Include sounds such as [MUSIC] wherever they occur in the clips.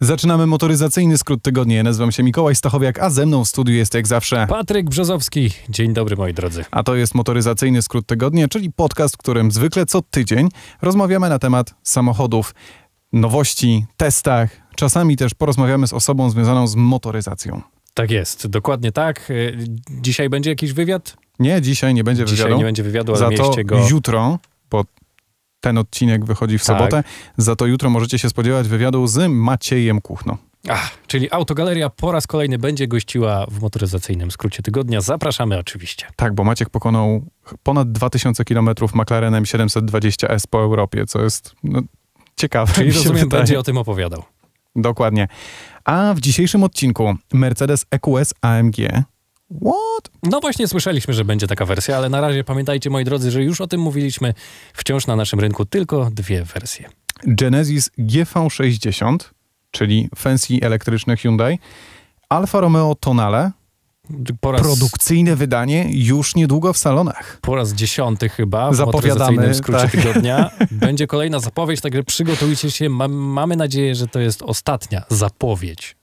Zaczynamy motoryzacyjny skrót tygodnia. Nazywam się Mikołaj Stachowiak, a ze mną w studiu jest jak zawsze Patryk Brzozowski. Dzień dobry moi drodzy. A to jest motoryzacyjny skrót tygodnia, czyli podcast, w którym zwykle co tydzień rozmawiamy na temat samochodów, nowości, testach. Czasami też porozmawiamy z osobą związaną z motoryzacją. Tak jest, dokładnie tak. Y, dzisiaj będzie jakiś wywiad? Nie, dzisiaj nie będzie dzisiaj wywiadu. Dzisiaj nie będzie wywiadu, ale Za to go... jutro ten odcinek wychodzi w tak. sobotę. Za to jutro możecie się spodziewać wywiadu z Maciejem Kuchno. Ach, czyli Autogaleria po raz kolejny będzie gościła w motoryzacyjnym skrócie tygodnia. Zapraszamy oczywiście. Tak, bo Maciek pokonał ponad 2000 km McLarenem 720S po Europie, co jest no, ciekawe. Czyli rozumiem, będzie o tym opowiadał. Dokładnie. A w dzisiejszym odcinku Mercedes EQS AMG What? No właśnie słyszeliśmy, że będzie taka wersja, ale na razie pamiętajcie moi drodzy, że już o tym mówiliśmy. Wciąż na naszym rynku tylko dwie wersje. Genesis GV60, czyli fancy elektryczny Hyundai, Alfa Romeo Tonale, Raz, Produkcyjne wydanie już niedługo w salonach. Po raz dziesiąty chyba w Zapowiadamy, w skrócie tak. tygodnia. [LAUGHS] Będzie kolejna zapowiedź, także przygotujcie się. Mamy nadzieję, że to jest ostatnia zapowiedź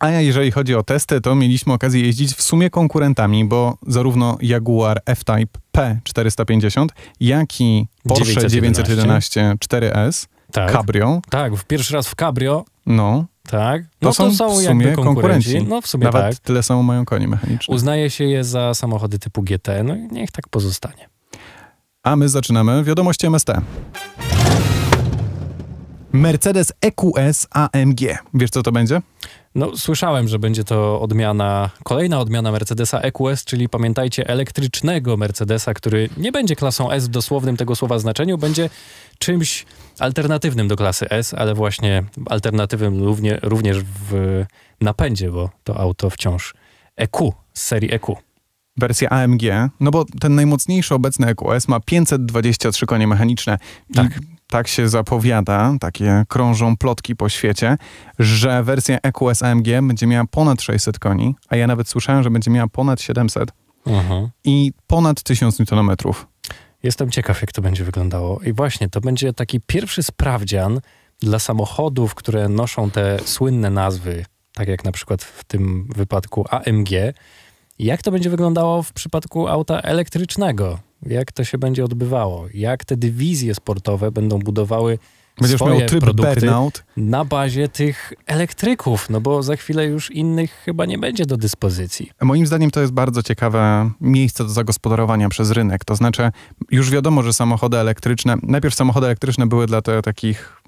a jeżeli chodzi o testy, to mieliśmy okazję jeździć w sumie konkurentami, bo zarówno Jaguar F-Type P450, jak i Porsche 911, 911 4S, tak. Cabrio. Tak, pierwszy raz w Cabrio. No. Tak. No to, są, to są w sumie konkurenci. konkurenci. No w sumie Nawet tak. tyle samo mają koni mechaniczne. Uznaje się je za samochody typu GT, no i niech tak pozostanie. A my zaczynamy wiadomości MST. Mercedes EQS AMG. Wiesz, co to będzie? No, słyszałem, że będzie to odmiana, kolejna odmiana Mercedesa EQS, czyli pamiętajcie, elektrycznego Mercedesa, który nie będzie klasą S w dosłownym tego słowa znaczeniu, będzie czymś alternatywnym do klasy S, ale właśnie alternatywnym równie, również w napędzie, bo to auto wciąż EQ z serii EQ wersja AMG, no bo ten najmocniejszy obecny EQS ma 523 konie mechaniczne. Tak tak się zapowiada, takie krążą plotki po świecie, że wersja EQS AMG będzie miała ponad 600 koni, a ja nawet słyszałem, że będzie miała ponad 700 mhm. i ponad 1000 Nm. Jestem ciekaw, jak to będzie wyglądało. I właśnie, to będzie taki pierwszy sprawdzian dla samochodów, które noszą te słynne nazwy, tak jak na przykład w tym wypadku AMG. Jak to będzie wyglądało w przypadku auta elektrycznego? jak to się będzie odbywało, jak te dywizje sportowe będą budowały Będziesz swoje miał tryb produkty burnout. na bazie tych elektryków, no bo za chwilę już innych chyba nie będzie do dyspozycji. Moim zdaniem to jest bardzo ciekawe miejsce do zagospodarowania przez rynek. To znaczy, już wiadomo, że samochody elektryczne, najpierw samochody elektryczne były dla te, takich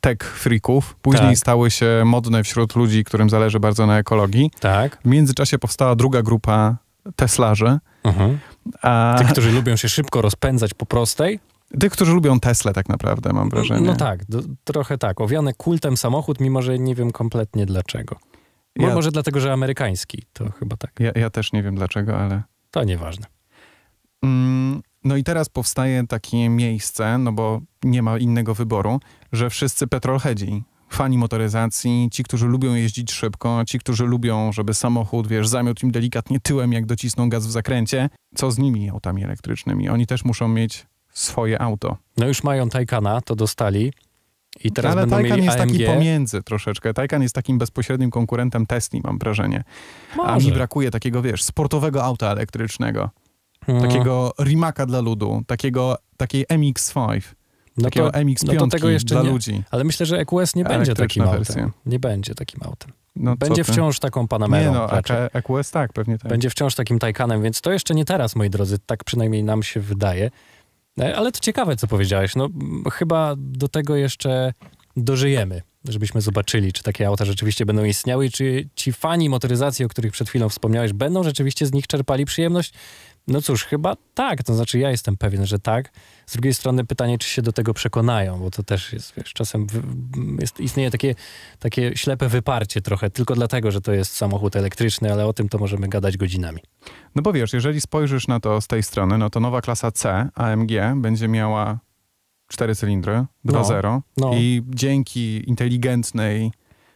tech freaków, później tak. stały się modne wśród ludzi, którym zależy bardzo na ekologii. Tak. W międzyczasie powstała druga grupa Teslarzy. Mhm. A... Tych, którzy lubią się szybko rozpędzać po prostej, tych, którzy lubią Tesla tak naprawdę, mam no, wrażenie. No tak, do, trochę tak. Owiany kultem samochód, mimo że nie wiem kompletnie dlaczego. ja, może dlatego, że amerykański, to chyba tak. Ja, ja też nie wiem dlaczego, ale... To nieważne. Mm, no i teraz powstaje takie miejsce, no bo nie ma innego wyboru, że wszyscy petrolheadzi fani motoryzacji, ci, którzy lubią jeździć szybko, ci, którzy lubią, żeby samochód, wiesz, zamiot im delikatnie tyłem, jak docisną gaz w zakręcie. Co z nimi, autami elektrycznymi? Oni też muszą mieć swoje auto. No już mają Taycana, to dostali. I teraz Ale Taycan jest AMG. taki pomiędzy troszeczkę. Taycan jest takim bezpośrednim konkurentem Tesli, mam wrażenie. Może. A mi brakuje takiego, wiesz, sportowego auta elektrycznego. Hmm. Takiego Rimaka dla ludu, takiego, takiej MX-5. No Takiego to MX5 no to tego jeszcze dla nie. ludzi. Ale myślę, że EQS nie będzie takim wersja. autem. Nie będzie takim autem. No, będzie wciąż taką Panamerą. Nie no, EQS e tak, pewnie tak. Będzie wciąż takim Taycanem, więc to jeszcze nie teraz, moi drodzy. Tak przynajmniej nam się wydaje. E, ale to ciekawe, co powiedziałeś. No, chyba do tego jeszcze dożyjemy, żebyśmy zobaczyli, czy takie auta rzeczywiście będą istniały i czy ci fani motoryzacji, o których przed chwilą wspomniałeś, będą rzeczywiście z nich czerpali przyjemność, no cóż, chyba tak. To znaczy, ja jestem pewien, że tak. Z drugiej strony pytanie, czy się do tego przekonają, bo to też jest, wiesz, czasem jest, istnieje takie, takie ślepe wyparcie trochę, tylko dlatego, że to jest samochód elektryczny, ale o tym to możemy gadać godzinami. No bo wiesz, jeżeli spojrzysz na to z tej strony, no to nowa klasa C AMG będzie miała cztery cylindry, 2.0 no, no. i dzięki inteligentnej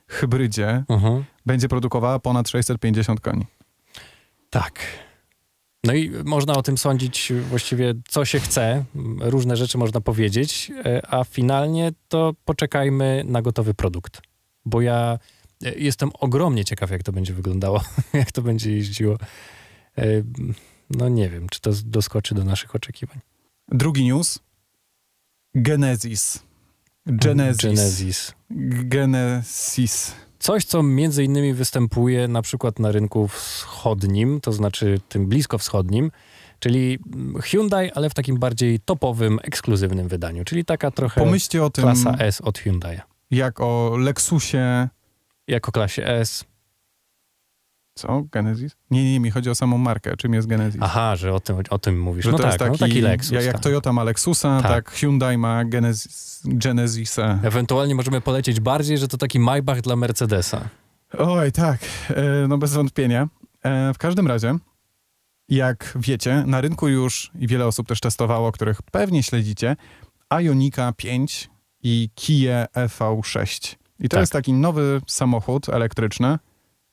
hybrydzie uh mhm. -huh. będzie produkowała ponad 650 koni. Tak. No i można o tym sądzić właściwie, co się chce, różne rzeczy można powiedzieć, e, a finalnie to poczekajmy na gotowy produkt. Bo ja e, jestem ogromnie ciekaw, jak to będzie wyglądało, [LAUGHS] jak to będzie jeździło. E, no nie wiem, czy to doskoczy do naszych oczekiwań. Drugi news. Genesis. Genesis. Genesis. Genesis. Coś, co między innymi występuje na przykład na rynku wschodnim, to znaczy tym blisko wschodnim, czyli Hyundai, ale w takim bardziej topowym, ekskluzywnym wydaniu, czyli taka trochę Pomyślcie o tym, klasa S od Hyundai. Jak o Lexusie. Jak o klasie S. Co? Genesis? Nie, nie, nie, mi chodzi o samą markę. Czym jest Genesis? Aha, że o tym, o tym mówisz. Że no to tak, jest taki, no taki Lexus. Jak, tak. Toyota ma Lexusa, tak, tak Hyundai ma Genesis, Genesisa. Ewentualnie możemy polecieć bardziej, że to taki Maybach dla Mercedesa. Oj, tak. E, no bez wątpienia. E, w każdym razie, jak wiecie, na rynku już i wiele osób też testowało, których pewnie śledzicie, Ionika 5 i Kia EV6. I to tak. jest taki nowy samochód elektryczny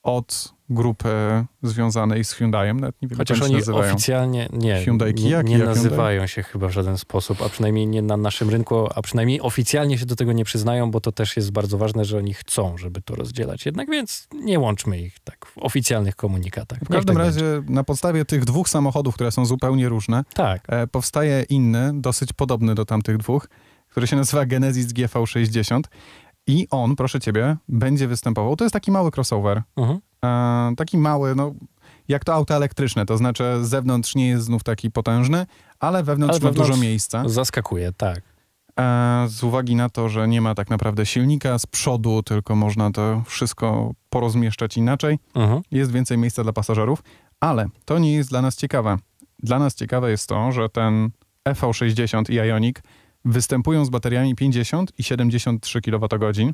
od grupy związanej z Hyundaiem, nawet nie wiem, Chociaż oni nazywają. oficjalnie nie, Hyundai Kia, nie, nie nazywają Hyundai? się chyba w żaden sposób, a przynajmniej nie na naszym rynku, a przynajmniej oficjalnie się do tego nie przyznają, bo to też jest bardzo ważne, że oni chcą, żeby to rozdzielać. Jednak więc nie łączmy ich tak w oficjalnych komunikatach. W każdym tak razie będzie. na podstawie tych dwóch samochodów, które są zupełnie różne, tak. e, powstaje inny, dosyć podobny do tamtych dwóch, który się nazywa Genesis GV60. I on, proszę ciebie, będzie występował. To jest taki mały crossover. Uh mhm. -huh. E, taki mały, no jak to auto elektryczne, to znaczy z zewnątrz nie jest znów taki potężny, ale wewnątrz ale ma wewnątrz dużo miejsca. Zaskakuje, tak. E, z uwagi na to, że nie ma tak naprawdę silnika z przodu, tylko można to wszystko porozmieszczać inaczej, uh-huh. jest więcej miejsca dla pasażerów, ale to nie jest dla nas ciekawe. Dla nas ciekawe jest to, że ten EV60 i Ioniq występują z bateriami 50 i 73 kWh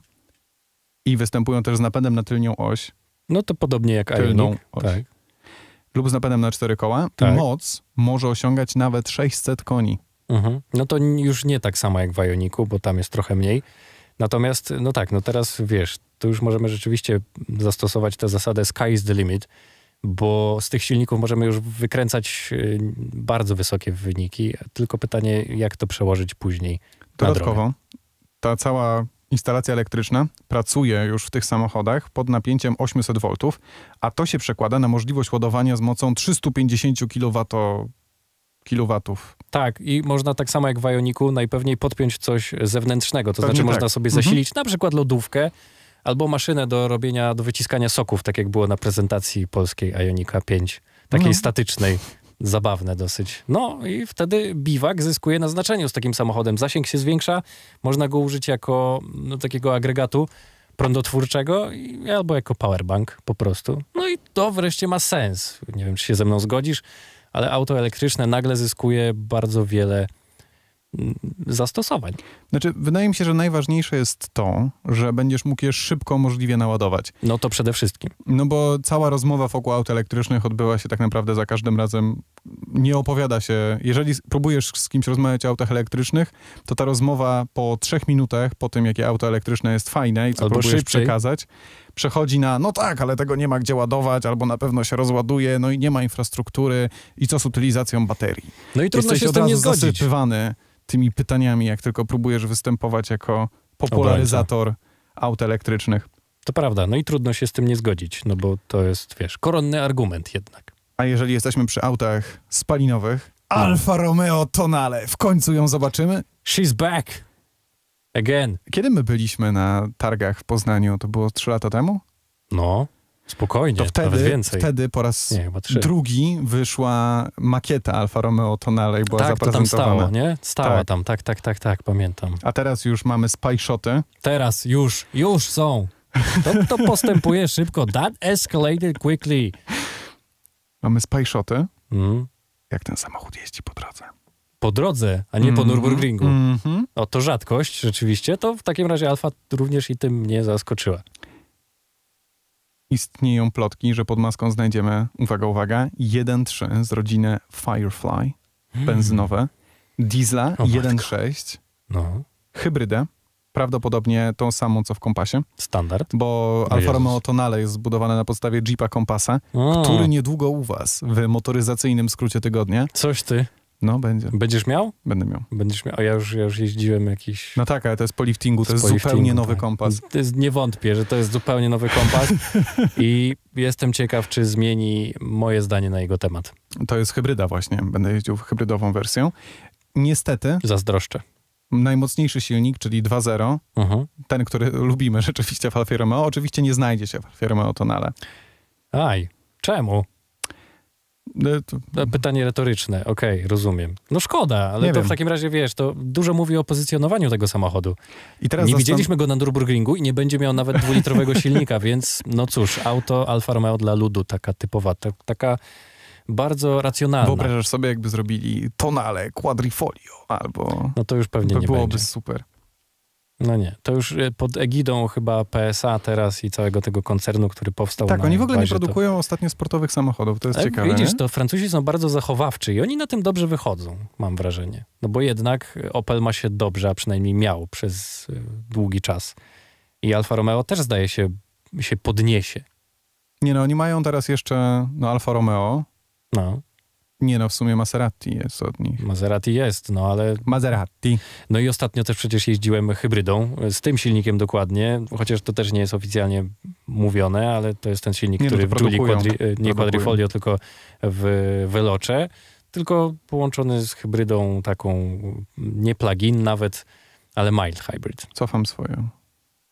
i występują też z napędem na tylnią oś, no to podobnie jak tylną Tak. Lub z napędem na cztery koła. Tak. Moc może osiągać nawet 600 koni. Mhm. No to już nie tak samo jak w Ioniku, bo tam jest trochę mniej. Natomiast, no tak, no teraz wiesz, to już możemy rzeczywiście zastosować tę zasadę sky is the limit, bo z tych silników możemy już wykręcać y, bardzo wysokie wyniki. Tylko pytanie, jak to przełożyć później Dodatkowo, ta cała instalacja elektryczna pracuje już w tych samochodach pod napięciem 800 V, a to się przekłada na możliwość ładowania z mocą 350 kW kilowatów. Tak, i można tak samo jak w Ioniku najpewniej podpiąć coś zewnętrznego, to Pewnie znaczy tak. można sobie mhm. zasilić mhm. na przykład lodówkę albo maszynę do robienia, do wyciskania soków, tak jak było na prezentacji polskiej Ionika 5, takiej no. statycznej zabawne dosyć. No i wtedy biwak zyskuje na znaczeniu z takim samochodem. Zasięg się zwiększa, można go użyć jako no, takiego agregatu prądotwórczego albo jako powerbank po prostu. No i to wreszcie ma sens. Nie wiem, czy się ze mną zgodzisz, ale auto elektryczne nagle zyskuje bardzo wiele zastosowań. Znaczy, wydaje mi się, że najważniejsze jest to, że będziesz mógł je szybko możliwie naładować. No to przede wszystkim. No bo cała rozmowa wokół aut elektrycznych odbyła się tak naprawdę za każdym razem. Nie opowiada się. Jeżeli próbujesz z kimś rozmawiać o autach elektrycznych, to ta rozmowa po trzech minutach, po tym, jakie auto elektryczne jest fajne i co Albo próbujesz szybciej. przekazać, przechodzi na no tak, ale tego nie ma gdzie ładować, albo na pewno się rozładuje, no i nie ma infrastruktury i co z utylizacją baterii. No i trudno Jesteś się z tym nie zgodzić. zasypywany tymi pytaniami, jak tylko próbujesz występować jako popularyzator aut elektrycznych. To prawda, no i trudno się z tym nie zgodzić, no bo to jest, wiesz, koronny argument jednak. A jeżeli jesteśmy przy autach spalinowych, no. Alfa Romeo Tonale, w końcu ją zobaczymy? She's back! Again. Kiedy my byliśmy na targach w Poznaniu? To było trzy lata temu? No, spokojnie, to wtedy, Wtedy po raz nie, drugi wyszła makieta Alfa Romeo Tonale i była tak, zaprezentowana. Tak, tam stała, nie? Stała tak. tam, tak, tak, tak, tak, pamiętam. A teraz już mamy spajszoty. Teraz już, już są. To, to postępuje szybko. That escalated quickly. Mamy spajszoty. Mm. Jak ten samochód jeździ po drodze po drodze, a nie mm -hmm. po mhm. Nürburgringu. Mm -hmm. O, to rzadkość rzeczywiście, to w takim razie Alfa również i tym mnie zaskoczyła. Istnieją plotki, że pod maską znajdziemy, uwaga, uwaga, 1.3 z rodziny Firefly, hmm. benzynowe, diesla 1.6, no. hybrydę, prawdopodobnie tą samą, co w kompasie. Standard. Bo no Alfa Romeo Tonale jest zbudowane na podstawie Jeepa Kompasa, o. który niedługo u was w motoryzacyjnym skrócie tygodnia. Coś ty. No, będzie. Będziesz miał? Będę miał. Będziesz miał. A ja już, ja już jeździłem jakiś. No tak, ale to jest po liftingu, to jest zupełnie nowy tak. kompas. jest nie wątpię, że to jest zupełnie nowy kompas [LAUGHS] i jestem ciekaw, czy zmieni moje zdanie na jego temat. To jest hybryda właśnie. Będę jeździł w hybrydową wersję. Niestety. Zazdroszczę. Najmocniejszy silnik, czyli 2.0, uh -huh. ten, który lubimy [LAUGHS] rzeczywiście w Alfie Romeo, oczywiście nie znajdzie się w Alfie Romeo Tonale. Aj, czemu? No pytanie retoryczne, okej, okay, rozumiem. No szkoda, ale nie to wiem. w takim razie wiesz, to dużo mówi o pozycjonowaniu tego samochodu. I teraz nie zastan... widzieliśmy go na Nürburgringu i nie będzie miał nawet dwulitrowego [LAUGHS] silnika, więc no cóż, auto Alfa Romeo dla ludu, taka typowa, ta, taka bardzo racjonalna. Wyobrażasz sobie, jakby zrobili tonale, quadrifolio albo... No to już pewnie to nie byłoby będzie. super. No nie, to już e, pod egidą chyba PSA teraz i całego tego koncernu, który powstał. Tak, oni w ogóle nie produkują to... ostatnio sportowych samochodów, to jest Ale ciekawe. Widzisz, nie? to Francuzi są bardzo zachowawczy i oni na tym dobrze wychodzą, mam wrażenie. No bo jednak e, Opel ma się dobrze, a przynajmniej miał przez e, długi czas. I Alfa Romeo też zdaje się, się podniesie. Nie no, oni mają teraz jeszcze no, Alfa Romeo. No. Nie no, w sumie Maserati jest od nich. Maserati jest, no ale... Maserati. No i ostatnio też przecież jeździłem hybrydą, z tym silnikiem dokładnie, chociaż to też nie jest oficjalnie mówione, ale to jest ten silnik, nie, no który w Giuli quadri, e, nie quadrifolio, tylko w Veloce, tylko połączony z hybrydą taką, nie plug-in nawet, ale mild hybrid. Cofam swoją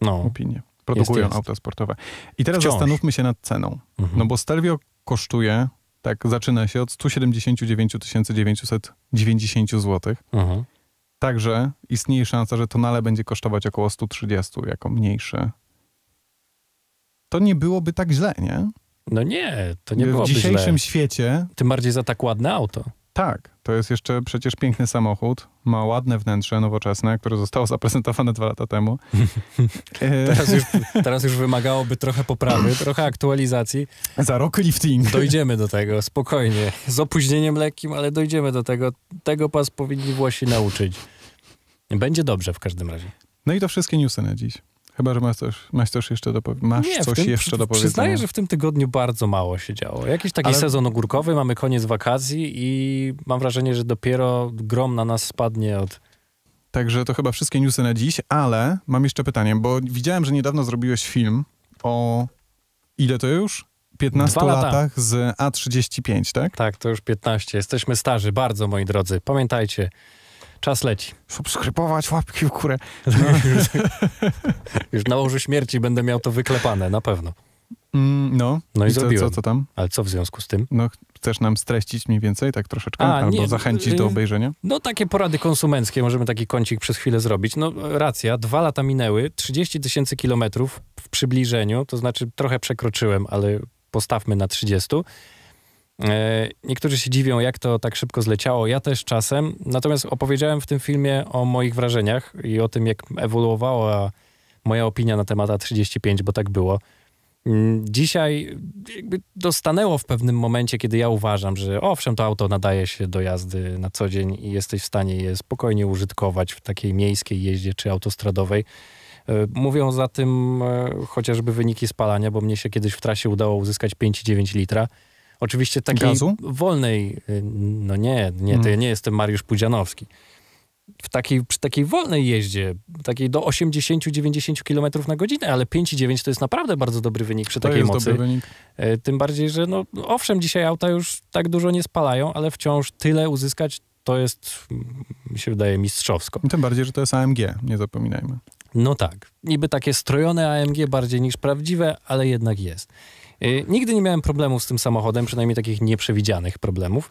no. opinię. Produkują jest, auta sportowe. I teraz Wciąż. zastanówmy się nad ceną, mhm. no bo Stelvio kosztuje tak zaczyna się od 179 990 zł. Także istnieje szansa, że tonale będzie kosztować około 130 jako mniejsze. To nie byłoby tak źle, nie? No nie, to nie byłoby W dzisiejszym źle. świecie... Tym bardziej za tak ładne auto. Tak, to jest jeszcze przecież piękny samochód, ma ładne wnętrze nowoczesne, które zostało zaprezentowane dwa lata temu. [LAUGHS] E, teraz, już, teraz już wymagałoby trochę poprawy, trochę aktualizacji. Za rok lifting. Dojdziemy do tego, spokojnie. Z opóźnieniem lekkim, ale dojdziemy do tego. Tego pas powinni właśnie nauczyć. Będzie dobrze w każdym razie. No i to wszystkie newsy na dziś. Chyba, że masz coś, masz coś jeszcze do, masz nie, coś tym, jeszcze do powiedzenia. Przyznaję, że w tym tygodniu bardzo mało się działo. Jakiś taki Ale... sezon ogórkowy, mamy koniec wakacji i mam wrażenie, że dopiero grom na nas spadnie od Także to chyba wszystkie newsy na dziś, ale mam jeszcze pytanie, bo widziałem, że niedawno zrobiłeś film o ile to już? 15 lata. latach z A35, tak? Tak, to już 15. Jesteśmy starzy, bardzo moi drodzy. Pamiętajcie, Czas leci. Subskrybować, łapki w górę. No. [LAUGHS] Już na łożu śmierci będę miał to wyklepane, na pewno. Mm, no. No i, I co, Co, tam? Ale co w związku z tym? No, chcesz nam streścić mniej więcej, tak troszeczkę? A, albo nie, zachęcić do y, obejrzenia? No takie porady konsumenckie, możemy taki kącik przez chwilę zrobić. No racja, dwa lata minęły, 30 tysięcy kilometrów w przybliżeniu, to znaczy trochę przekroczyłem, ale postawmy na 30. E, niektórzy się dziwią, jak to tak szybko zleciało. Ja też czasem. Natomiast opowiedziałem w tym filmie o moich wrażeniach i o tym, jak ewoluowała moja opinia na temat A35, bo tak było. Mm, dzisiaj jakby dostanęło w pewnym momencie, kiedy ja uważam, że owszem, to auto nadaje się do jazdy na co dzień i jesteś w stanie je spokojnie użytkować w takiej miejskiej jeździe czy autostradowej. E, mówią za tym e, chociażby wyniki spalania, bo mnie się kiedyś w trasie udało uzyskać 5,9 litra Oczywiście takiej Gazu? wolnej, y, no nie, nie, to ja hmm. nie jestem Mariusz Pudzianowski. W takiej, przy takiej wolnej jeździe, takiej do 80-90 km na godzinę, ale 5,9 to jest naprawdę bardzo dobry wynik przy to takiej mocy. E, tym bardziej, że no, owszem, dzisiaj auta już tak dużo nie spalają, ale wciąż tyle uzyskać to jest, mm, mi się wydaje, mistrzowsko. Tym bardziej, że to jest AMG, nie zapominajmy. No tak. Niby takie strojone AMG bardziej niż prawdziwe, ale jednak jest. Y, nigdy nie miałem problemów z tym samochodem, przynajmniej takich nieprzewidzianych problemów.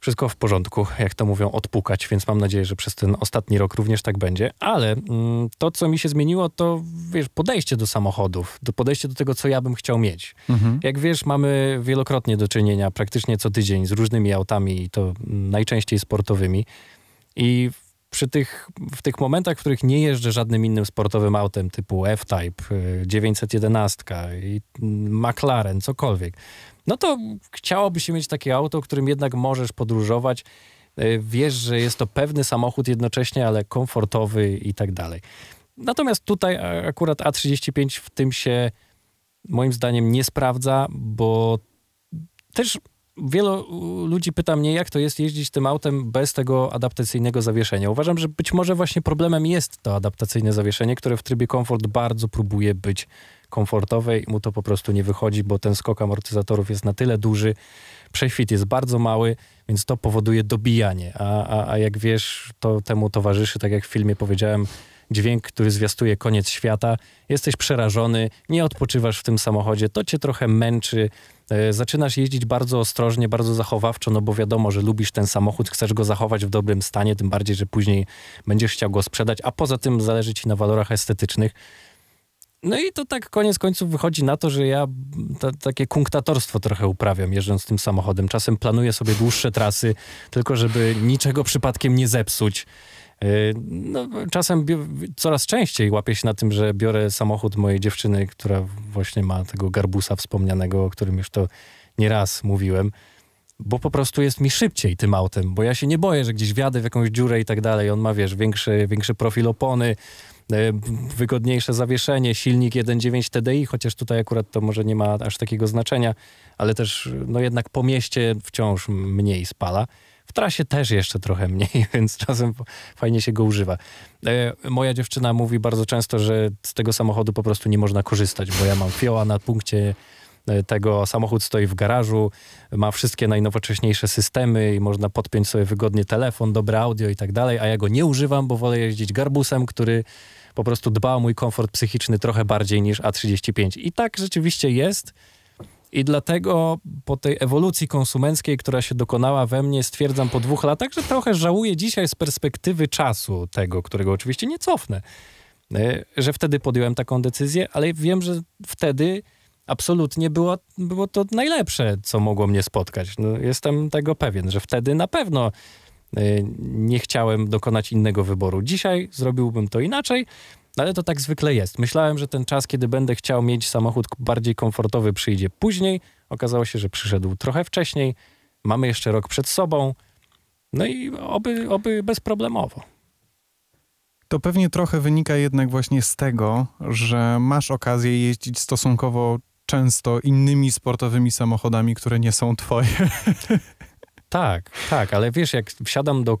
Wszystko w porządku, jak to mówią, odpukać, więc mam nadzieję, że przez ten ostatni rok również tak będzie. Ale mm, to, co mi się zmieniło, to wiesz, podejście do samochodów, do podejście do tego, co ja bym chciał mieć. Mhm. Jak wiesz, mamy wielokrotnie do czynienia, praktycznie co tydzień, z różnymi autami, i to najczęściej sportowymi. I przy tych, w tych momentach, w których nie jeżdżę żadnym innym sportowym autem typu F-Type, 911 y, i McLaren, cokolwiek, no to chciałoby się mieć takie auto, którym jednak możesz podróżować. Y, wiesz, że jest to pewny samochód jednocześnie, ale komfortowy i tak dalej. Natomiast tutaj akurat A35 w tym się moim zdaniem nie sprawdza, bo też wielu ludzi pyta mnie, jak to jest jeździć tym autem bez tego adaptacyjnego zawieszenia. Uważam, że być może właśnie problemem jest to adaptacyjne zawieszenie, które w trybie komfort bardzo próbuje być komfortowe i mu to po prostu nie wychodzi, bo ten skok amortyzatorów jest na tyle duży, prześwit jest bardzo mały, więc to powoduje dobijanie. A, a, a jak wiesz, to temu towarzyszy, tak jak w filmie powiedziałem, dźwięk, który zwiastuje koniec świata. Jesteś przerażony, nie odpoczywasz w tym samochodzie, to cię trochę męczy, E, zaczynasz jeździć bardzo ostrożnie, bardzo zachowawczo, no bo wiadomo, że lubisz ten samochód, chcesz go zachować w dobrym stanie, tym bardziej, że później będziesz chciał go sprzedać, a poza tym zależy ci na walorach estetycznych. No i to tak koniec końców wychodzi na to, że ja takie kunktatorstwo trochę uprawiam jeżdżąc tym samochodem. Czasem planuję sobie dłuższe trasy, tylko żeby niczego przypadkiem nie zepsuć. Y, no, czasem coraz częściej łapię się na tym, że biorę samochód mojej dziewczyny, która właśnie ma tego garbusa wspomnianego, o którym już to nieraz mówiłem, bo po prostu jest mi szybciej tym autem, bo ja się nie boję, że gdzieś wjadę w jakąś dziurę i tak dalej. On ma, wiesz, większy, większy profil opony, y, wygodniejsze zawieszenie, silnik 1.9 TDI, chociaż tutaj akurat to może nie ma aż takiego znaczenia, ale też no jednak po mieście wciąż mniej spala trasie też jeszcze trochę mniej, [LAUGHS] więc czasem fajnie się go używa. E, moja dziewczyna mówi bardzo często, że z tego samochodu po prostu nie można korzystać, bo ja mam fioła na punkcie e, tego. Samochód stoi w garażu, ma wszystkie najnowocześniejsze systemy i można podpiąć sobie wygodnie telefon, dobre audio i tak dalej, a ja go nie używam, bo wolę jeździć garbusem, który po prostu dba o mój komfort psychiczny trochę bardziej niż A35. I tak rzeczywiście jest. I dlatego po tej ewolucji konsumenckiej, która się dokonała we mnie, stwierdzam po dwóch latach, że trochę żałuję dzisiaj z perspektywy czasu tego, którego oczywiście nie cofnę, e, że wtedy podjąłem taką decyzję, ale wiem, że wtedy absolutnie było, było to najlepsze, co mogło mnie spotkać. No, jestem tego pewien, że wtedy na pewno e, nie chciałem dokonać innego wyboru. Dzisiaj zrobiłbym to inaczej, no, ale to tak zwykle jest. Myślałem, że ten czas, kiedy będę chciał mieć samochód bardziej komfortowy, przyjdzie później. Okazało się, że przyszedł trochę wcześniej. Mamy jeszcze rok przed sobą. No i oby, oby bezproblemowo. To pewnie trochę wynika jednak właśnie z tego, że masz okazję jeździć stosunkowo często innymi sportowymi samochodami, które nie są twoje. Tak, tak, ale wiesz, jak wsiadam do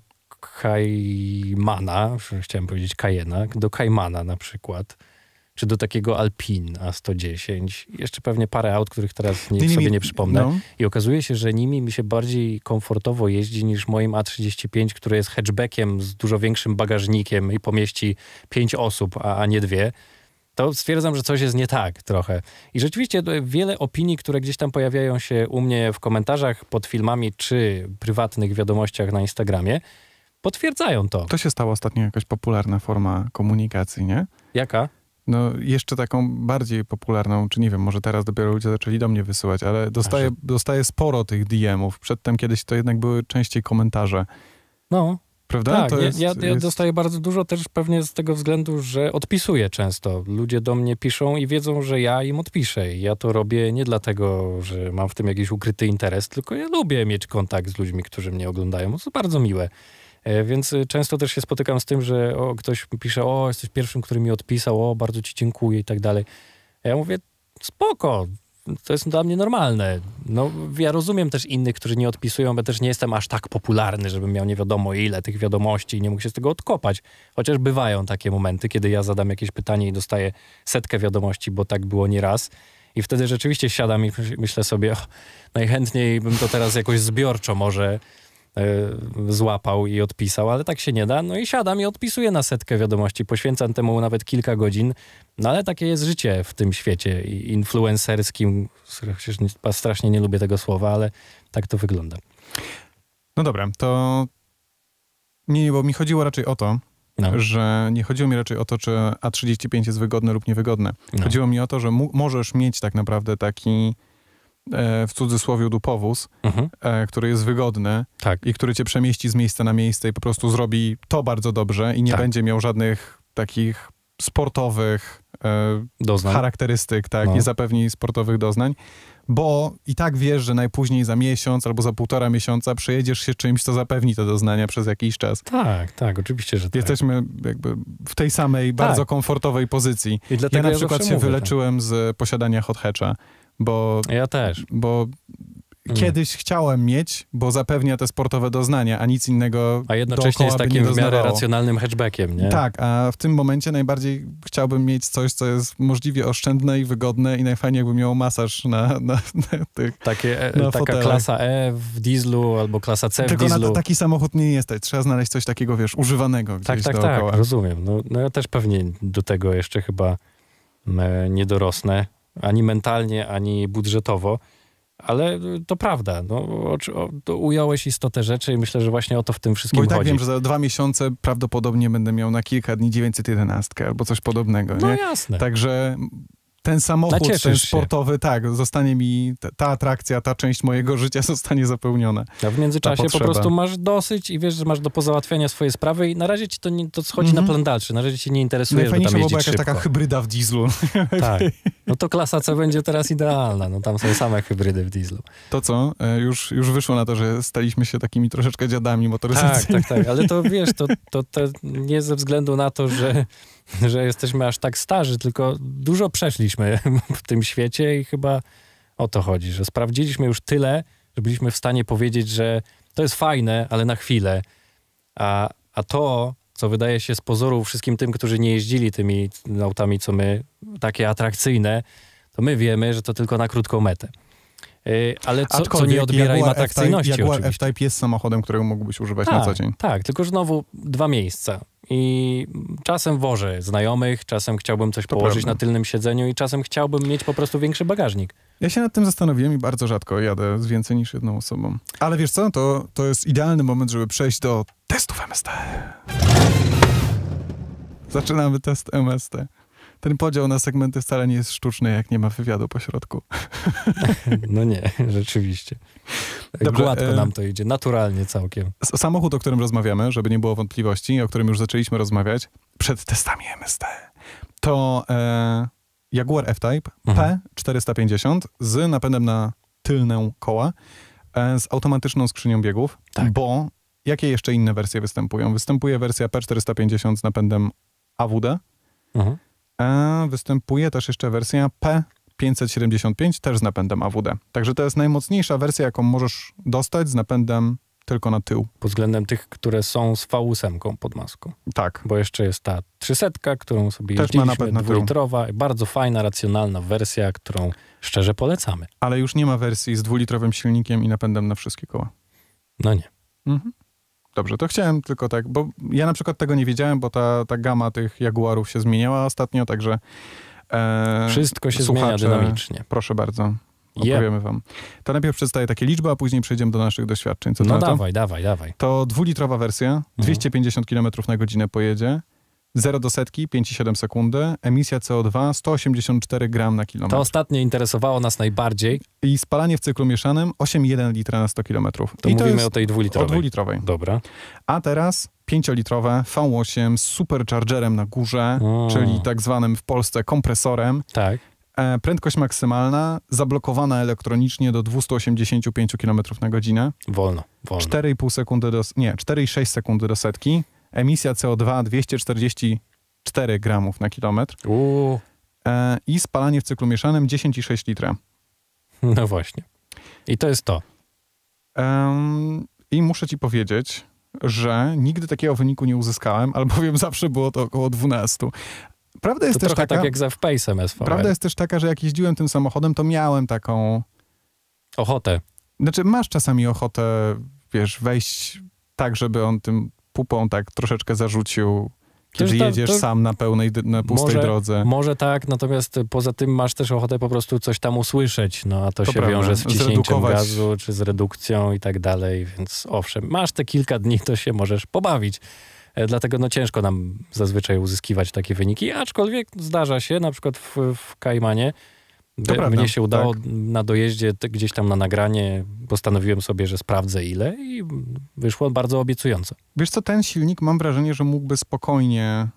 Kajmana, chciałem powiedzieć Cayena, do Kajmana, na przykład, czy do takiego Alpine A110. Jeszcze pewnie parę aut, których teraz nie, nimi, sobie nie przypomnę. No. I okazuje się, że nimi mi się bardziej komfortowo jeździ niż moim A35, który jest hatchbackiem z dużo większym bagażnikiem i pomieści pięć osób, a, a nie dwie to stwierdzam, że coś jest nie tak trochę. I rzeczywiście e, wiele opinii, które gdzieś tam pojawiają się u mnie w komentarzach pod filmami czy prywatnych wiadomościach na Instagramie, potwierdzają to. To się stało ostatnio jakaś popularna forma komunikacji, nie? Jaka? No, jeszcze taką bardziej popularną, czy nie wiem, może teraz dopiero ludzie zaczęli do mnie wysyłać, ale dostaję, dostaję sporo tych DM-ów. Przedtem kiedyś to jednak były częściej komentarze. No. Prawda? Tak, to ja, jest, ja, ja jest... dostaję bardzo dużo też pewnie z tego względu, że odpisuję często. Ludzie do mnie piszą i wiedzą, że ja im odpiszę. I ja to robię nie dlatego, że mam w tym jakiś ukryty interes, tylko ja lubię mieć kontakt z ludźmi, którzy mnie oglądają. To bardzo miłe. E, więc y, często też się spotykam z tym, że o, ktoś pisze, o, jesteś pierwszym, który mi odpisał, o, bardzo ci dziękuję i tak dalej. Ja mówię, spoko, to jest dla mnie normalne. No, ja rozumiem też innych, którzy nie odpisują, bo też nie jestem aż tak popularny, żebym miał nie wiadomo ile tych wiadomości i nie mógł się z tego odkopać. Chociaż bywają takie momenty, kiedy ja zadam jakieś pytanie i dostaję setkę wiadomości, bo tak było nieraz. I wtedy rzeczywiście siadam i myślę sobie, oh, najchętniej bym to teraz jakoś zbiorczo może E, złapał i odpisał, ale tak się nie da. No i siadam i odpisuję na setkę wiadomości. Poświęcam temu nawet kilka godzin. No ale takie jest życie w tym świecie influencerskim. Chociaż strasznie nie lubię tego słowa, ale tak to wygląda. No dobra, to nie, bo mi chodziło raczej o to, no. że nie chodziło mi raczej o to, czy A35 jest wygodne lub niewygodne. No. Chodziło mi o to, że możesz mieć tak naprawdę taki E, w cudzysłowie dupowóz, mhm. E, który jest wygodny tak. i który cię przemieści z miejsca na miejsce i po prostu zrobi to bardzo dobrze i nie tak. będzie miał żadnych takich sportowych e, doznań. charakterystyk, tak, no. nie zapewni sportowych doznań, bo i tak wiesz, że najpóźniej za miesiąc albo za półtora miesiąca przejedziesz się czymś, co zapewni te doznania przez jakiś czas. Tak, tak, oczywiście, że tak. Jesteśmy jakby w tej samej, tak. bardzo komfortowej pozycji. I dlatego ja na ja przykład się mówię, tak. wyleczyłem tak. z posiadania hot hatcha. Bo, ja też. Bo mm. kiedyś chciałem mieć, bo zapewnia te sportowe doznania, a nic innego A jednocześnie jest takim w miarę racjonalnym hatchbackiem, nie? Tak, a w tym momencie najbardziej chciałbym mieć coś, co jest możliwie oszczędne i wygodne i najfajniej jakbym miał masaż na, na, na tych Takie, e, na Taka fotelach. klasa E w dieslu albo klasa C w Tylko na to taki samochód nie jesteś. Trzeba znaleźć coś takiego, wiesz, używanego tak, gdzieś Tak, tak, dookoła. tak, rozumiem. No, no ja też pewnie do tego jeszcze chyba mm, e, nie dorosnę ani mentalnie, ani budżetowo. Ale to prawda, no, o, o, ująłeś istotę rzeczy i myślę, że właśnie o to w tym wszystkim chodzi. Bo i tak chodzi. wiem, że za dwa miesiące prawdopodobnie będę miał na kilka dni 911 albo coś podobnego. No nie? jasne. Także ten samochód, ten sportowy, się. tak, zostanie mi, ta, atrakcja, ta część mojego życia [LAUGHS] zostanie zapełniona. A w międzyczasie po prostu masz dosyć i wiesz, że masz do pozałatwiania swoje sprawy i na razie ci to, nie, to schodzi mm -hmm. na mhm. plan dalszy, na razie ci nie interesuje, no żeby tam jeździć Jakaś taka hybryda w dieslu. [LAUGHS] Tak. No to klasa co będzie teraz idealna, no tam są same hybrydy w dieslu. To co, e, już, już wyszło na to, że staliśmy się takimi troszeczkę dziadami motoryzacyjnymi. Tak, tak, tak, ale to wiesz, to, to, to nie ze względu na to, że [LAUGHS] że jesteśmy aż tak starzy, tylko dużo przeszliśmy [LAUGHS] w tym świecie i chyba o to chodzi, że sprawdziliśmy już tyle, że byliśmy w stanie powiedzieć, że to jest fajne, ale na chwilę. A, a to, co wydaje się z pozoru wszystkim tym, którzy nie jeździli tymi autami, co my, takie atrakcyjne, to my wiemy, że to tylko na krótką metę. Y, ale co, co nie odbiera im atrakcyjności Jaguar F-Type jest samochodem, którego mógłbyś używać tak, na co dzień. Tak, tylko znowu dwa miejsca. I czasem wożę znajomych, czasem chciałbym coś to położyć prawda. na tylnym siedzeniu i czasem chciałbym mieć po prostu większy bagażnik. Ja się nad tym zastanowiłem i bardzo rzadko jadę z więcej niż jedną osobą. Ale wiesz co, to, to jest idealny moment, żeby przejść do testów MST. Zaczynamy test MST ten podział na segmenty wcale nie jest sztuczny, jak nie ma wywiadu po środku. [LAUGHS] No nie, rzeczywiście. Dobrze, Gładko e, nam to idzie, naturalnie całkiem. Samochód, o którym rozmawiamy, żeby nie było wątpliwości, o którym już zaczęliśmy rozmawiać przed testami MST, to e, Jaguar F-Type mhm. P450 z napędem na tylną koła, e, z automatyczną skrzynią biegów, tak. bo jakie jeszcze inne wersje występują? Występuje wersja P450 z napędem AWD, mhm. E, występuje też jeszcze wersja P 575 też z napędem AWD. Także to jest najmocniejsza wersja, jaką możesz dostać z napędem tylko na tył. Pod względem tych, które są z V8 pod maską. Tak. Bo jeszcze jest ta 300, którą sobie Też ma napęd na dwulitrowa, bardzo fajna, racjonalna wersja, którą szczerze polecamy. Ale już nie ma wersji z dwulitrowym silnikiem i napędem na wszystkie koła. No nie. Mhm. Dobrze, to chciałem tylko tak, bo ja na przykład tego nie wiedziałem, bo ta, ta gama tych Jaguarów się zmieniała ostatnio, także... E, Wszystko się zmienia dynamicznie. Proszę bardzo. Opowiemy yep. wam. To najpierw przedstawię takie liczby, a później przejdziemy do naszych doświadczeń. Co no dawaj, to? dawaj, dawaj. To dwulitrowa wersja, mhm. 250 km na godzinę pojedzie. 0 do setki 5,7 sekundy, emisja CO2 184 gram na kilometr. To ostatnie interesowało nas najbardziej. I spalanie w cyklu mieszanym 8,1 litra na 100 kilometrów. To I mówimy to o tej dwulitrowej. O dwulitrowej. Dobra. A teraz 5-litrowe V8 z superchargerem na górze, o. czyli tak zwanym w Polsce kompresorem. Tak. E, prędkość maksymalna zablokowana elektronicznie do 285 km na godzinę. Wolno, wolno. 4,5 sekundy do... nie, 4,6 sekundy do setki emisja CO2 244 gramów na kilometr Uuu. E, i spalanie w cyklu mieszanym 10,6 litra. No właśnie. I to jest to. Um, I muszę ci powiedzieć, że nigdy takiego wyniku nie uzyskałem, [LAUGHS] albowiem zawsze było to około 12. Prawda jest to też taka, tak jak za Pace'em SVR. Prawda jest też taka, że jak jeździłem tym samochodem, to miałem taką... Ochotę. Znaczy masz czasami ochotę, wiesz, wejść tak, żeby on tym pupą tak troszeczkę zarzucił kiedy to, jedziesz to, sam na pełnej, na pustej może, drodze. Może tak, natomiast poza tym masz też ochotę po prostu coś tam usłyszeć, no a to, to się prawda. wiąże z wciśnięciem gazu, czy z redukcją i tak dalej, więc owszem, masz te kilka dni, to się możesz pobawić. E, dlatego no ciężko nam zazwyczaj uzyskiwać takie wyniki, aczkolwiek zdarza się, na przykład w, w Kajmanie, to Mnie prawda, się udało tak. na dojeździe gdzieś tam na nagranie, postanowiłem sobie, że sprawdzę ile i wyszło bardzo obiecująco. Wiesz co, ten silnik mam wrażenie, że mógłby spokojnie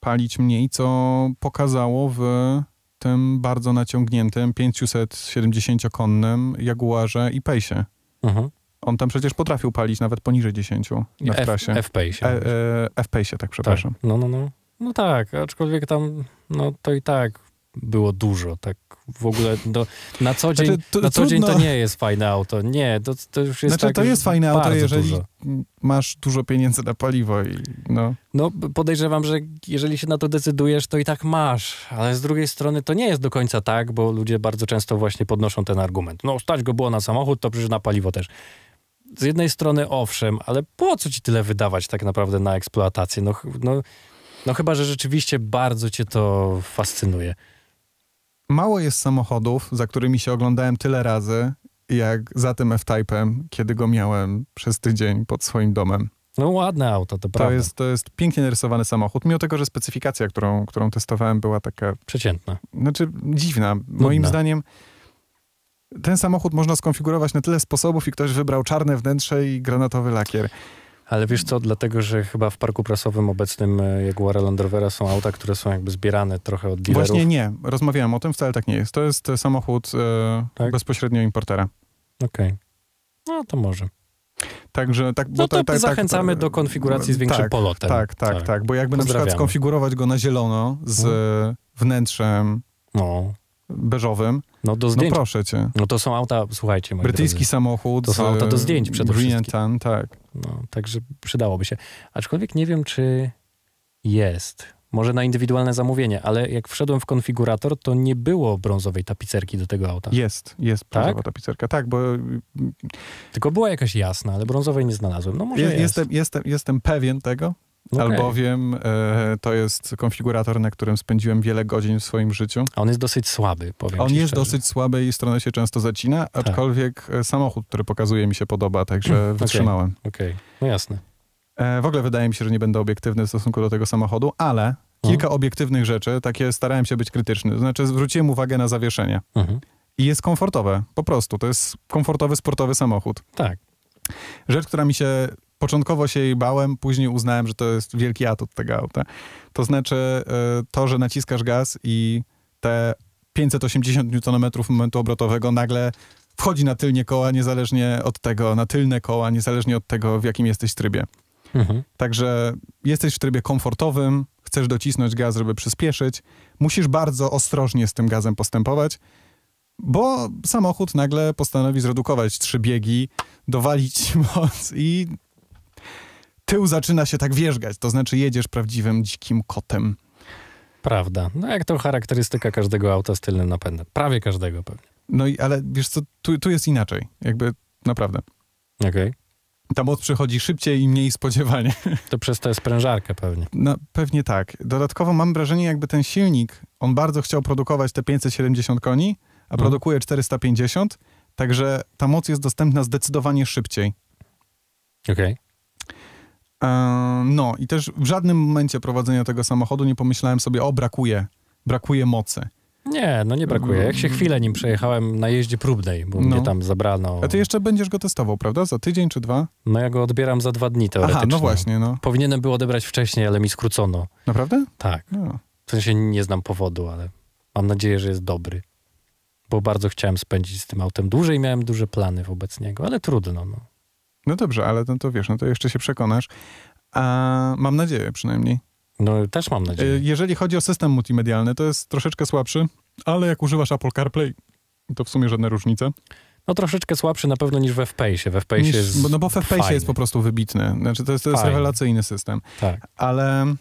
palić mniej, co pokazało w tym bardzo naciągniętym 570-konnym Jaguarze i Pace'ie. Mhm. On tam przecież potrafił palić nawet poniżej 10 na F, trasie. F-Pace'ie. E, e, F-Pace'ie, tak przepraszam. Tak. No, no, no. No tak, aczkolwiek tam, no to i tak było dużo, tak w ogóle do, no, na co znaczy, dzień, znaczy, to, na co dzień to nie jest fajne auto. Nie, to, to już jest Znaczy tak to jest fajne auto, jeżeli dużo. masz dużo pieniędzy na paliwo i no. No podejrzewam, że jeżeli się na to decydujesz, to i tak masz, ale z drugiej strony to nie jest do końca tak, bo ludzie bardzo często właśnie podnoszą ten argument. No stać go było na samochód, to przecież na paliwo też. Z jednej strony owszem, ale po co ci tyle wydawać tak naprawdę na eksploatację? No, no, no chyba, że rzeczywiście bardzo cię to fascynuje mało jest samochodów, za którymi się oglądałem tyle razy, jak za tym F-Type'em, kiedy go miałem przez tydzień pod swoim domem. No ładne auto, to, to prawda. Jest, to jest pięknie narysowany samochód, mimo tego, że specyfikacja, którą, którą testowałem była taka... Przeciętna. Znaczy dziwna. Nudna. Moim zdaniem ten samochód można skonfigurować na tyle sposobów i ktoś wybrał czarne wnętrze i granatowy lakier. Ale wiesz co, dlatego, że chyba w parku prasowym obecnym e, Jaguar Land Rovera są auta, które są jakby zbierane trochę od dealerów. Właśnie nie, rozmawiałem o tym, wcale tak nie jest. To jest e, samochód e, tak? bezpośrednio importera. Okej. Okay. No to może. Także tak, bo no to tak, zachęcamy do konfiguracji z tak, większym tak, polotem. Tak, tak, tak, tak, Bo jakby na przykład skonfigurować go na zielono z no. wnętrzem. No beżowym. No do no zdjęć. No proszę cię. No to są auta, słuchajcie. Brytyjski drodzy. samochód. To są auta do e, zdjęć przede Green wszystkim. Tan, tak. No, także przydałoby się. Aczkolwiek nie wiem, czy jest. Może na indywidualne zamówienie, ale jak wszedłem w konfigurator, to nie było brązowej tapicerki do tego auta. Jest, jest tak? brązowa tak? tapicerka, tak, bo... Mm, Tylko była jakaś jasna, ale brązowej nie znalazłem. No może jest, jest. Jestem, jestem, jestem pewien tego, Okay. Albowiem e, to jest konfigurator, na którym spędziłem wiele godzin w swoim życiu. A on jest dosyć słaby, powiem On jest dosyć słaby i strona się często zacina, tak. aczkolwiek tak. samochód, który pokazuje mi się podoba, także mm, wytrzymałem. Okej, okay. okay. no jasne. E, w ogóle wydaje mi się, że nie będę obiektywny w stosunku do tego samochodu, ale kilka mhm. obiektywnych rzeczy, takie starałem się być krytyczny. znaczy zwróciłem uwagę na zawieszenie. Mhm. I jest komfortowe, po prostu. To jest komfortowy, sportowy samochód. Tak. Rzecz, która mi się początkowo się jej bałem, później uznałem, że to jest wielki atut tego auta. To znaczy e, to, że naciskasz gaz i te 580 Nm momentu obrotowego nagle wchodzi na tylnie koła, niezależnie od tego, na tylne koła, niezależnie od tego, w jakim jesteś trybie. Mhm. Także jesteś w trybie komfortowym, chcesz docisnąć gaz, żeby przyspieszyć. Musisz bardzo ostrożnie z tym gazem postępować, bo samochód nagle postanowi zredukować trzy biegi, dowalić [LAUGHS] moc i tył zaczyna się tak wierzgać, to znaczy jedziesz prawdziwym dzikim kotem. Prawda. No jak to charakterystyka każdego auta z tylnym napędem. Prawie każdego pewnie. No i ale wiesz co, tu, tu jest inaczej. Jakby naprawdę. Okej. Okay. Ta moc przychodzi szybciej i mniej spodziewanie. [LAUGHS] To przez tę sprężarkę pewnie. No pewnie tak. Dodatkowo mam wrażenie jakby ten silnik, on bardzo chciał produkować te 570 koni, a mhm. produkuje 450, także ta moc jest dostępna zdecydowanie szybciej. Okej. Okay. No i też w żadnym momencie prowadzenia tego samochodu nie pomyślałem sobie, o brakuje, brakuje mocy. Nie, no nie brakuje. Jak się mm. chwilę nim przejechałem na jeździe próbnej, bo no. mnie tam zabrano. A ty jeszcze będziesz go testował, prawda? Za tydzień czy dwa? No ja go odbieram za dwa dni teoretycznie. Aha, no właśnie, no. Powinienem był odebrać wcześniej, ale mi skrócono. Naprawdę? Tak. No. W sensie nie znam powodu, ale mam nadzieję, że jest dobry. Bo bardzo chciałem spędzić z tym autem dłużej, miałem duże plany wobec niego, ale trudno, no. No dobrze, ale no to wiesz, no to jeszcze się przekonasz. A mam nadzieję przynajmniej. No też mam nadzieję. E, jeżeli chodzi o system multimedialny, to jest troszeczkę słabszy, ale jak używasz Apple CarPlay, to w sumie żadne różnice. No troszeczkę słabszy na pewno niż w fps W jest No bo w fps jest po prostu wybitny. Znaczy to jest, to jest rewelacyjny system. Tak. Ale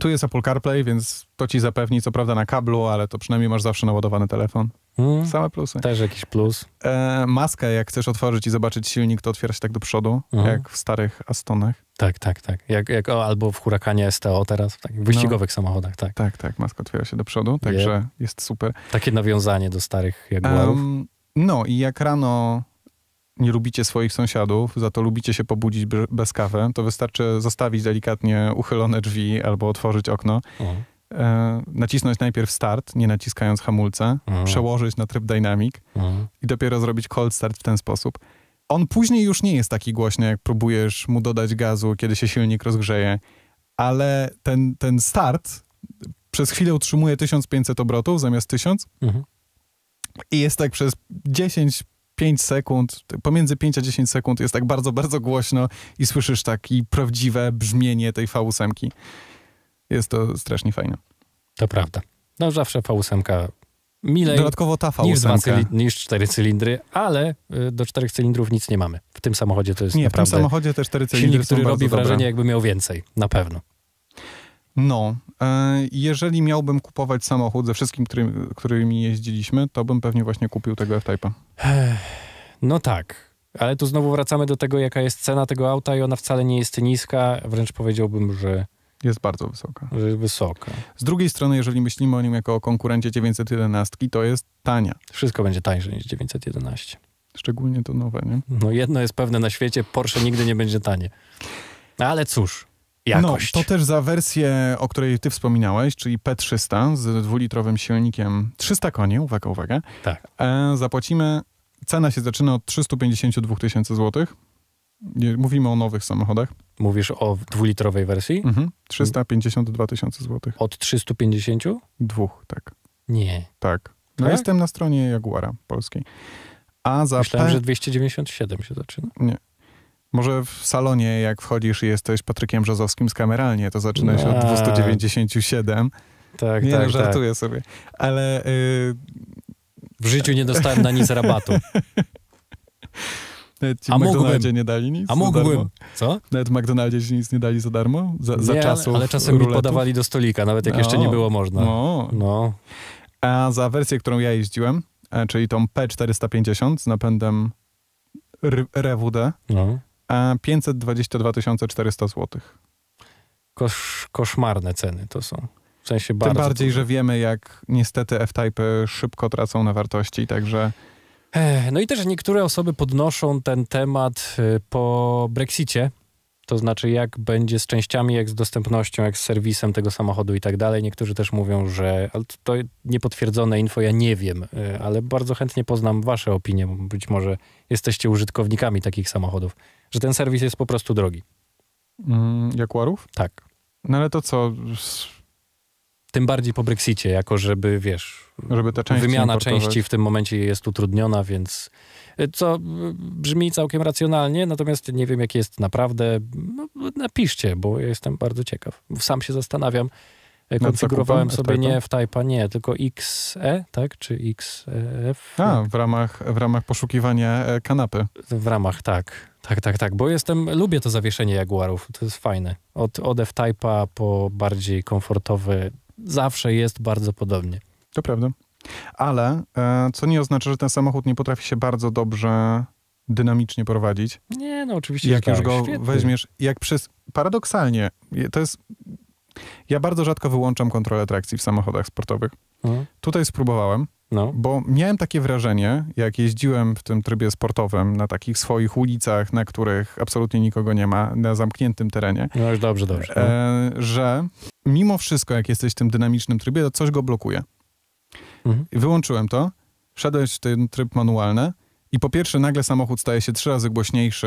tu jest Apple CarPlay, więc to ci zapewni, co prawda na kablu, ale to przynajmniej masz zawsze naładowany telefon. Mm. Same plusy. Też jakiś plus. E, maskę, jak chcesz otworzyć i zobaczyć silnik, to otwiera się tak do przodu, mhm. jak w starych Astonach. Tak, tak, tak. Jak, jak o, albo w Hurakanie STO teraz, w takich wyścigowych no. samochodach, tak. Tak, tak, maska otwiera się do przodu, także jest super. Takie nawiązanie do starych Jaguarów. Um, no i jak rano nie lubicie swoich sąsiadów, za to lubicie się pobudzić bez kawy, to wystarczy zostawić delikatnie uchylone drzwi albo otworzyć okno. Mhm e, nacisnąć najpierw start, nie naciskając hamulca, mhm. przełożyć na tryb dynamic mhm. i dopiero zrobić cold start w ten sposób. On później już nie jest taki głośny, jak próbujesz mu dodać gazu, kiedy się silnik rozgrzeje, ale ten, ten start przez chwilę utrzymuje 1500 obrotów zamiast 1000 mhm. i jest tak przez 10 5 sekund, pomiędzy 5 a 10 sekund jest tak bardzo, bardzo głośno i słyszysz takie prawdziwe brzmienie tej V8. Jest to strasznie fajne. To prawda. No zawsze V8 milej Dodatkowo ta V8. Niż, niż cztery cylindry, ale y, do czterech cylindrów nic nie mamy. W tym samochodzie to jest nie, naprawdę... w tym samochodzie te cztery cylindry silnik, który robi wrażenie dobre. jakby miał więcej, na pewno. No, e, jeżeli miałbym kupować samochód ze wszystkim, który, którymi jeździliśmy, to bym pewnie właśnie kupił tego F-Type'a. No tak, ale tu znowu wracamy do tego, jaka jest cena tego auta i ona wcale nie jest niska, wręcz powiedziałbym, że jest bardzo wysoka. Jest wysoka. Z drugiej strony, jeżeli myślimy o nim jako o konkurencie 911, to jest tania. Wszystko będzie tańsze niż 911. Szczególnie to nowe, nie? No jedno jest pewne na świecie, Porsche nigdy nie będzie tanie. Ale cóż, jakość. No, to też za wersję, o której ty wspominałeś, czyli P300 z dwulitrowym silnikiem 300 koni, uwaga, uwaga. Tak. E, zapłacimy, cena się zaczyna od 352 tysięcy złotych Mówimy o nowych samochodach. Mówisz o dwulitrowej wersji? Mhm. 352 tysiące złotych. Od 350? Dwóch, tak. Nie. Tak. No tak? jestem na stronie Jaguara polskiej. A za Myślałem, P... że 297 się zaczyna. Nie. Może w salonie, jak wchodzisz i jesteś Patrykiem Brzozowskim z kameralnie, to zaczyna się od 297. Tak, nie, no, tak, nie tak. żartuję tak. sobie. Ale... Y, w życiu nie dostałem na nic rabatu. [LAUGHS] Nawet ci a McDonaldzie nie dali nic. A mogłem. Co? Nawet w McDonaldzie ci nic nie dali za darmo? Za, za nie, czasów ale, czasem ruletów? mi podawali do stolika, nawet jak no. jeszcze nie było można. No. no. A za wersję, którą ja jeździłem, e, czyli tą P450 z napędem RWD, no. 522 400 zł. Kosz, koszmarne ceny to są. W sensie Tym bardziej, że wiemy, jak niestety F-Type szybko tracą na wartości, także no i też niektóre osoby podnoszą ten temat y, po Brexicie. To znaczy, jak będzie z częściami, jak z dostępnością, jak z serwisem tego samochodu i tak dalej. Niektórzy też mówią, że to niepotwierdzone info, ja nie wiem, y, ale bardzo chętnie poznam Wasze opinie. Być może jesteście użytkownikami takich samochodów, że ten serwis jest po prostu drogi. Mm, Jaguarów? Tak. No ale to co? Tym bardziej po Brexicie, jako żeby, wiesz, żeby wymiana importować. części w tym momencie jest utrudniona, więc e, co brzmi całkiem racjonalnie, natomiast nie wiem, jakie jest naprawdę. No, napiszcie, bo ja jestem bardzo ciekaw. Sam się zastanawiam. E, konfigurowałem sobie nie w Type'a, nie, tylko XE, tak? Czy XF? E A, w ramach, w ramach poszukiwania kanapy. W ramach, tak. Tak, tak, tak, bo jestem, lubię to zawieszenie Jaguarów, to jest fajne. Od, od F-Type'a po bardziej komfortowy zawsze jest bardzo podobnie. To prawda. Ale e, co nie oznacza, że ten samochód nie potrafi się bardzo dobrze dynamicznie prowadzić. Nie, no oczywiście. Jak tak, już tak, go weźmiesz, jak przez. Paradoksalnie, to jest. Ja bardzo rzadko wyłączam kontrolę trakcji w samochodach sportowych. Mhm. Tutaj spróbowałem. No. Bo miałem takie wrażenie, jak jeździłem w tym trybie sportowym na takich swoich ulicach, na których absolutnie nikogo nie ma, na zamkniętym terenie. No już dobrze, dobrze. No. E, że mimo wszystko, jak jesteś w tym dynamicznym trybie, to coś go blokuje. Mhm. Wyłączyłem to, wszedłeś w ten tryb manualny i po pierwsze, nagle samochód staje się trzy razy głośniejszy,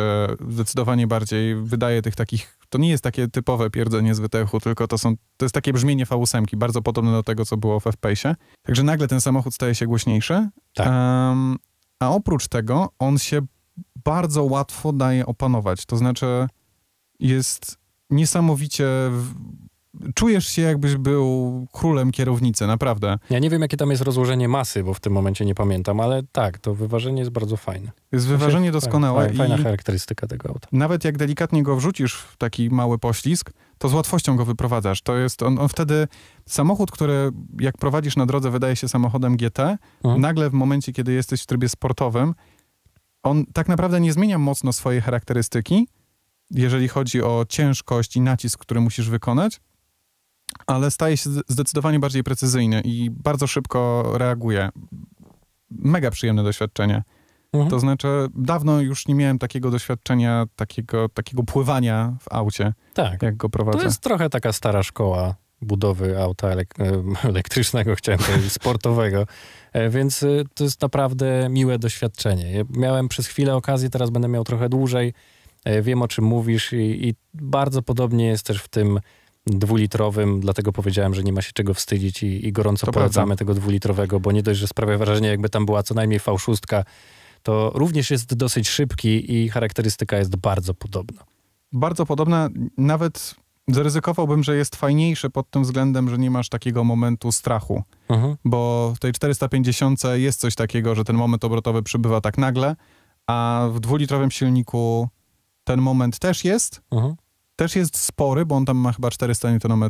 zdecydowanie bardziej wydaje tych takich. To nie jest takie typowe pierdzenie z wytechu, tylko to, są, to jest takie brzmienie v bardzo podobne do tego, co było w FPS-ie. Także nagle ten samochód staje się głośniejszy. Tak. Um, a oprócz tego on się bardzo łatwo daje opanować. To znaczy, jest niesamowicie czujesz się jakbyś był królem kierownicy, naprawdę. Ja nie wiem, jakie tam jest rozłożenie masy, bo w tym momencie nie pamiętam, ale tak, to wyważenie jest bardzo fajne. Jest wyważenie doskonałe. Fajna, fajna charakterystyka tego auta. Nawet jak delikatnie go wrzucisz w taki mały poślizg, to z łatwością go wyprowadzasz. To jest on, on wtedy samochód, który jak prowadzisz na drodze wydaje się samochodem GT, mhm. nagle w momencie, kiedy jesteś w trybie sportowym, on tak naprawdę nie zmienia mocno swojej charakterystyki, jeżeli chodzi o ciężkość i nacisk, który musisz wykonać, ale staje się zdecydowanie bardziej precyzyjny i bardzo szybko reaguje. Mega przyjemne doświadczenie. Mhm. To znaczy, dawno już nie miałem takiego doświadczenia, takiego, takiego pływania w aucie, tak. jak go prowadzę. To jest trochę taka stara szkoła budowy auta e, elektrycznego, chciałem powiedzieć, sportowego. E, więc e, to jest naprawdę miłe doświadczenie. miałem przez chwilę okazję, teraz będę miał trochę dłużej. Wiem o czym mówisz i, i bardzo podobnie jest też w tym dwulitrowym, dlatego powiedziałem, że nie ma się czego wstydzić i, i gorąco to polecamy prawda. tego dwulitrowego, bo nie dość, że sprawia wrażenie, jakby tam była co najmniej fałszustka, to również jest dosyć szybki i charakterystyka jest bardzo podobna. Bardzo podobna, nawet zaryzykowałbym, że jest fajniejszy pod tym względem, że nie masz takiego momentu strachu, mhm. bo w tej 450 jest coś takiego, że ten moment obrotowy przybywa tak nagle, a w dwulitrowym silniku ten moment też jest, mhm też jest spory, bo on tam ma chyba 400 Nm.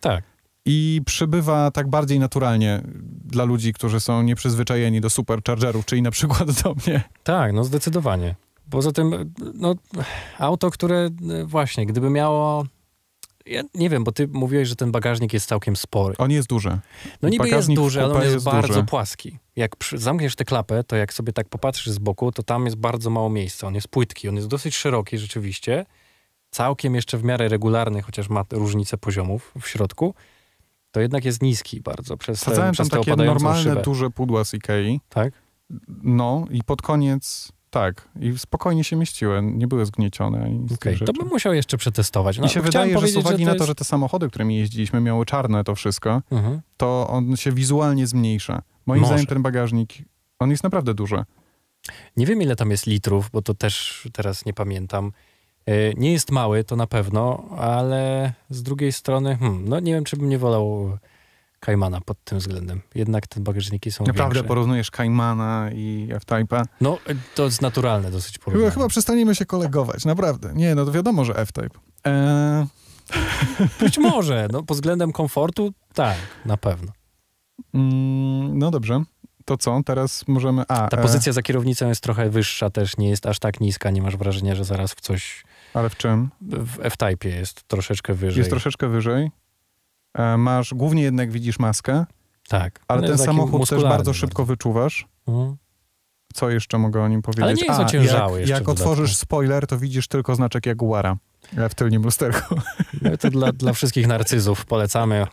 Tak. I przybywa tak bardziej naturalnie dla ludzi, którzy są nieprzyzwyczajeni do superchargerów, czyli na przykład do mnie. Tak, no zdecydowanie. Poza tym, no, auto, które właśnie, gdyby miało ja nie wiem, bo ty mówiłeś, że ten bagażnik jest całkiem spory. On jest duży. No niby bagażnik jest duży, ale on jest, jest bardzo duży. płaski. Jak przy, zamkniesz tę klapę, to jak sobie tak popatrzysz z boku, to tam jest bardzo mało miejsca. On jest płytki, on jest dosyć szeroki rzeczywiście, całkiem jeszcze w miarę regularny, chociaż ma różnicę poziomów w środku, to jednak jest niski bardzo. Przez Sadzałem przez tam takie normalne, szybę. duże pudła z Ikei. Tak? No i pod koniec... Tak, i spokojnie się mieściłem, nie były zgniecione. Ani okay, to bym musiał jeszcze przetestować. No, I się wydaje, że z uwagi że to jest... na to, że te samochody, którymi jeździliśmy, miały czarne to wszystko, mhm. to on się wizualnie zmniejsza. Moim Może. zdaniem ten bagażnik, on jest naprawdę duży. Nie wiem, ile tam jest litrów, bo to też teraz nie pamiętam. E, nie jest mały, to na pewno, ale z drugiej strony, hmm, no nie wiem, czy bym nie wolał Kaimana pod tym względem. Jednak te bagażniki są Naprawdę większe. porównujesz Kaimana i F-Type'a? No, e, to jest naturalne dosyć porównanie. Chyba przestaniemy się kolegować, naprawdę. Nie, no to wiadomo, że F-Type. Eee... [LAUGHS] Być może, no pod względem komfortu, tak, na pewno. Mm, no dobrze. To co? Teraz możemy... A, Ta e. pozycja e... za kierownicą jest trochę wyższa też, nie jest aż tak niska, nie masz wrażenia, że zaraz w coś ale w czym? W F-Type jest troszeczkę wyżej. Jest troszeczkę wyżej. E, masz, głównie jednak widzisz maskę. Tak. Ale no ten samochód też bardzo szybko bardzo. wyczuwasz. Mhm. Co jeszcze mogę o nim powiedzieć? Ale nie jest ociężały Jak, jak otworzysz spoiler, to widzisz tylko znaczek Jaguara e, w tylnym lusterku. No to dla, dla wszystkich narcyzów polecamy. [LAUGHS]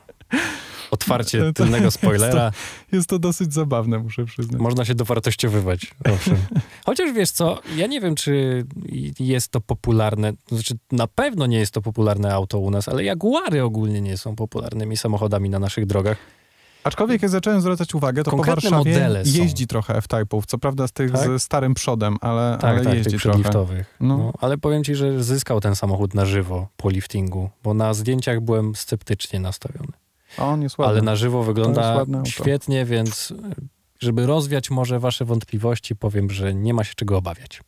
otwarcie tylnego spoilera. Jest to, jest to dosyć zabawne, muszę przyznać. Można się dowartościowywać, owszem. [LAUGHS] Chociaż wiesz co, ja nie wiem, czy jest to popularne, znaczy na pewno nie jest to popularne auto u nas, ale Jaguary ogólnie nie są popularnymi samochodami na naszych drogach. Aczkolwiek jak zacząłem zwracać uwagę, to Konkretne po Warszawie jeździ są. trochę F-Type'ów. Co prawda z tych tak? z starym przodem, ale, tak, ale tak, jeździ tych trochę. No. no. ale powiem ci, że zyskał ten samochód na żywo po liftingu, bo na zdjęciach byłem sceptycznie nastawiony. On jest ładny. Ale na żywo wygląda świetnie, więc żeby rozwiać może wasze wątpliwości, powiem, że nie ma się czego obawiać.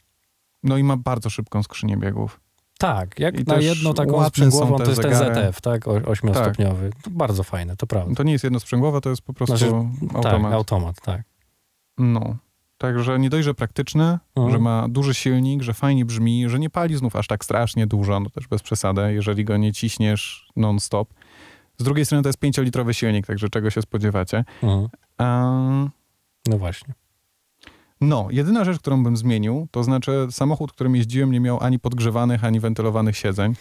No i ma bardzo szybką skrzynię biegów. Tak, jak I na jedną taką sprzęgłową to jest zegary. ten ZF, tak, ośmiostopniowy. Tak. Bardzo fajne, to prawda. To nie jest jednosprzęgłowa, to jest po prostu znaczy, automat. Tak, automat, tak. No. Także nie dość, że praktyczne, mhm. że ma duży silnik, że fajnie brzmi, że nie pali znów aż tak strasznie dużo, no też bez przesady, jeżeli go nie ciśniesz non-stop, z drugiej strony to jest pięciolitrowy silnik, także czego się spodziewacie. Mhm. Um, no właśnie. No, jedyna rzecz, którą bym zmienił, to znaczy samochód, którym jeździłem, nie miał ani podgrzewanych, ani wentylowanych siedzeń.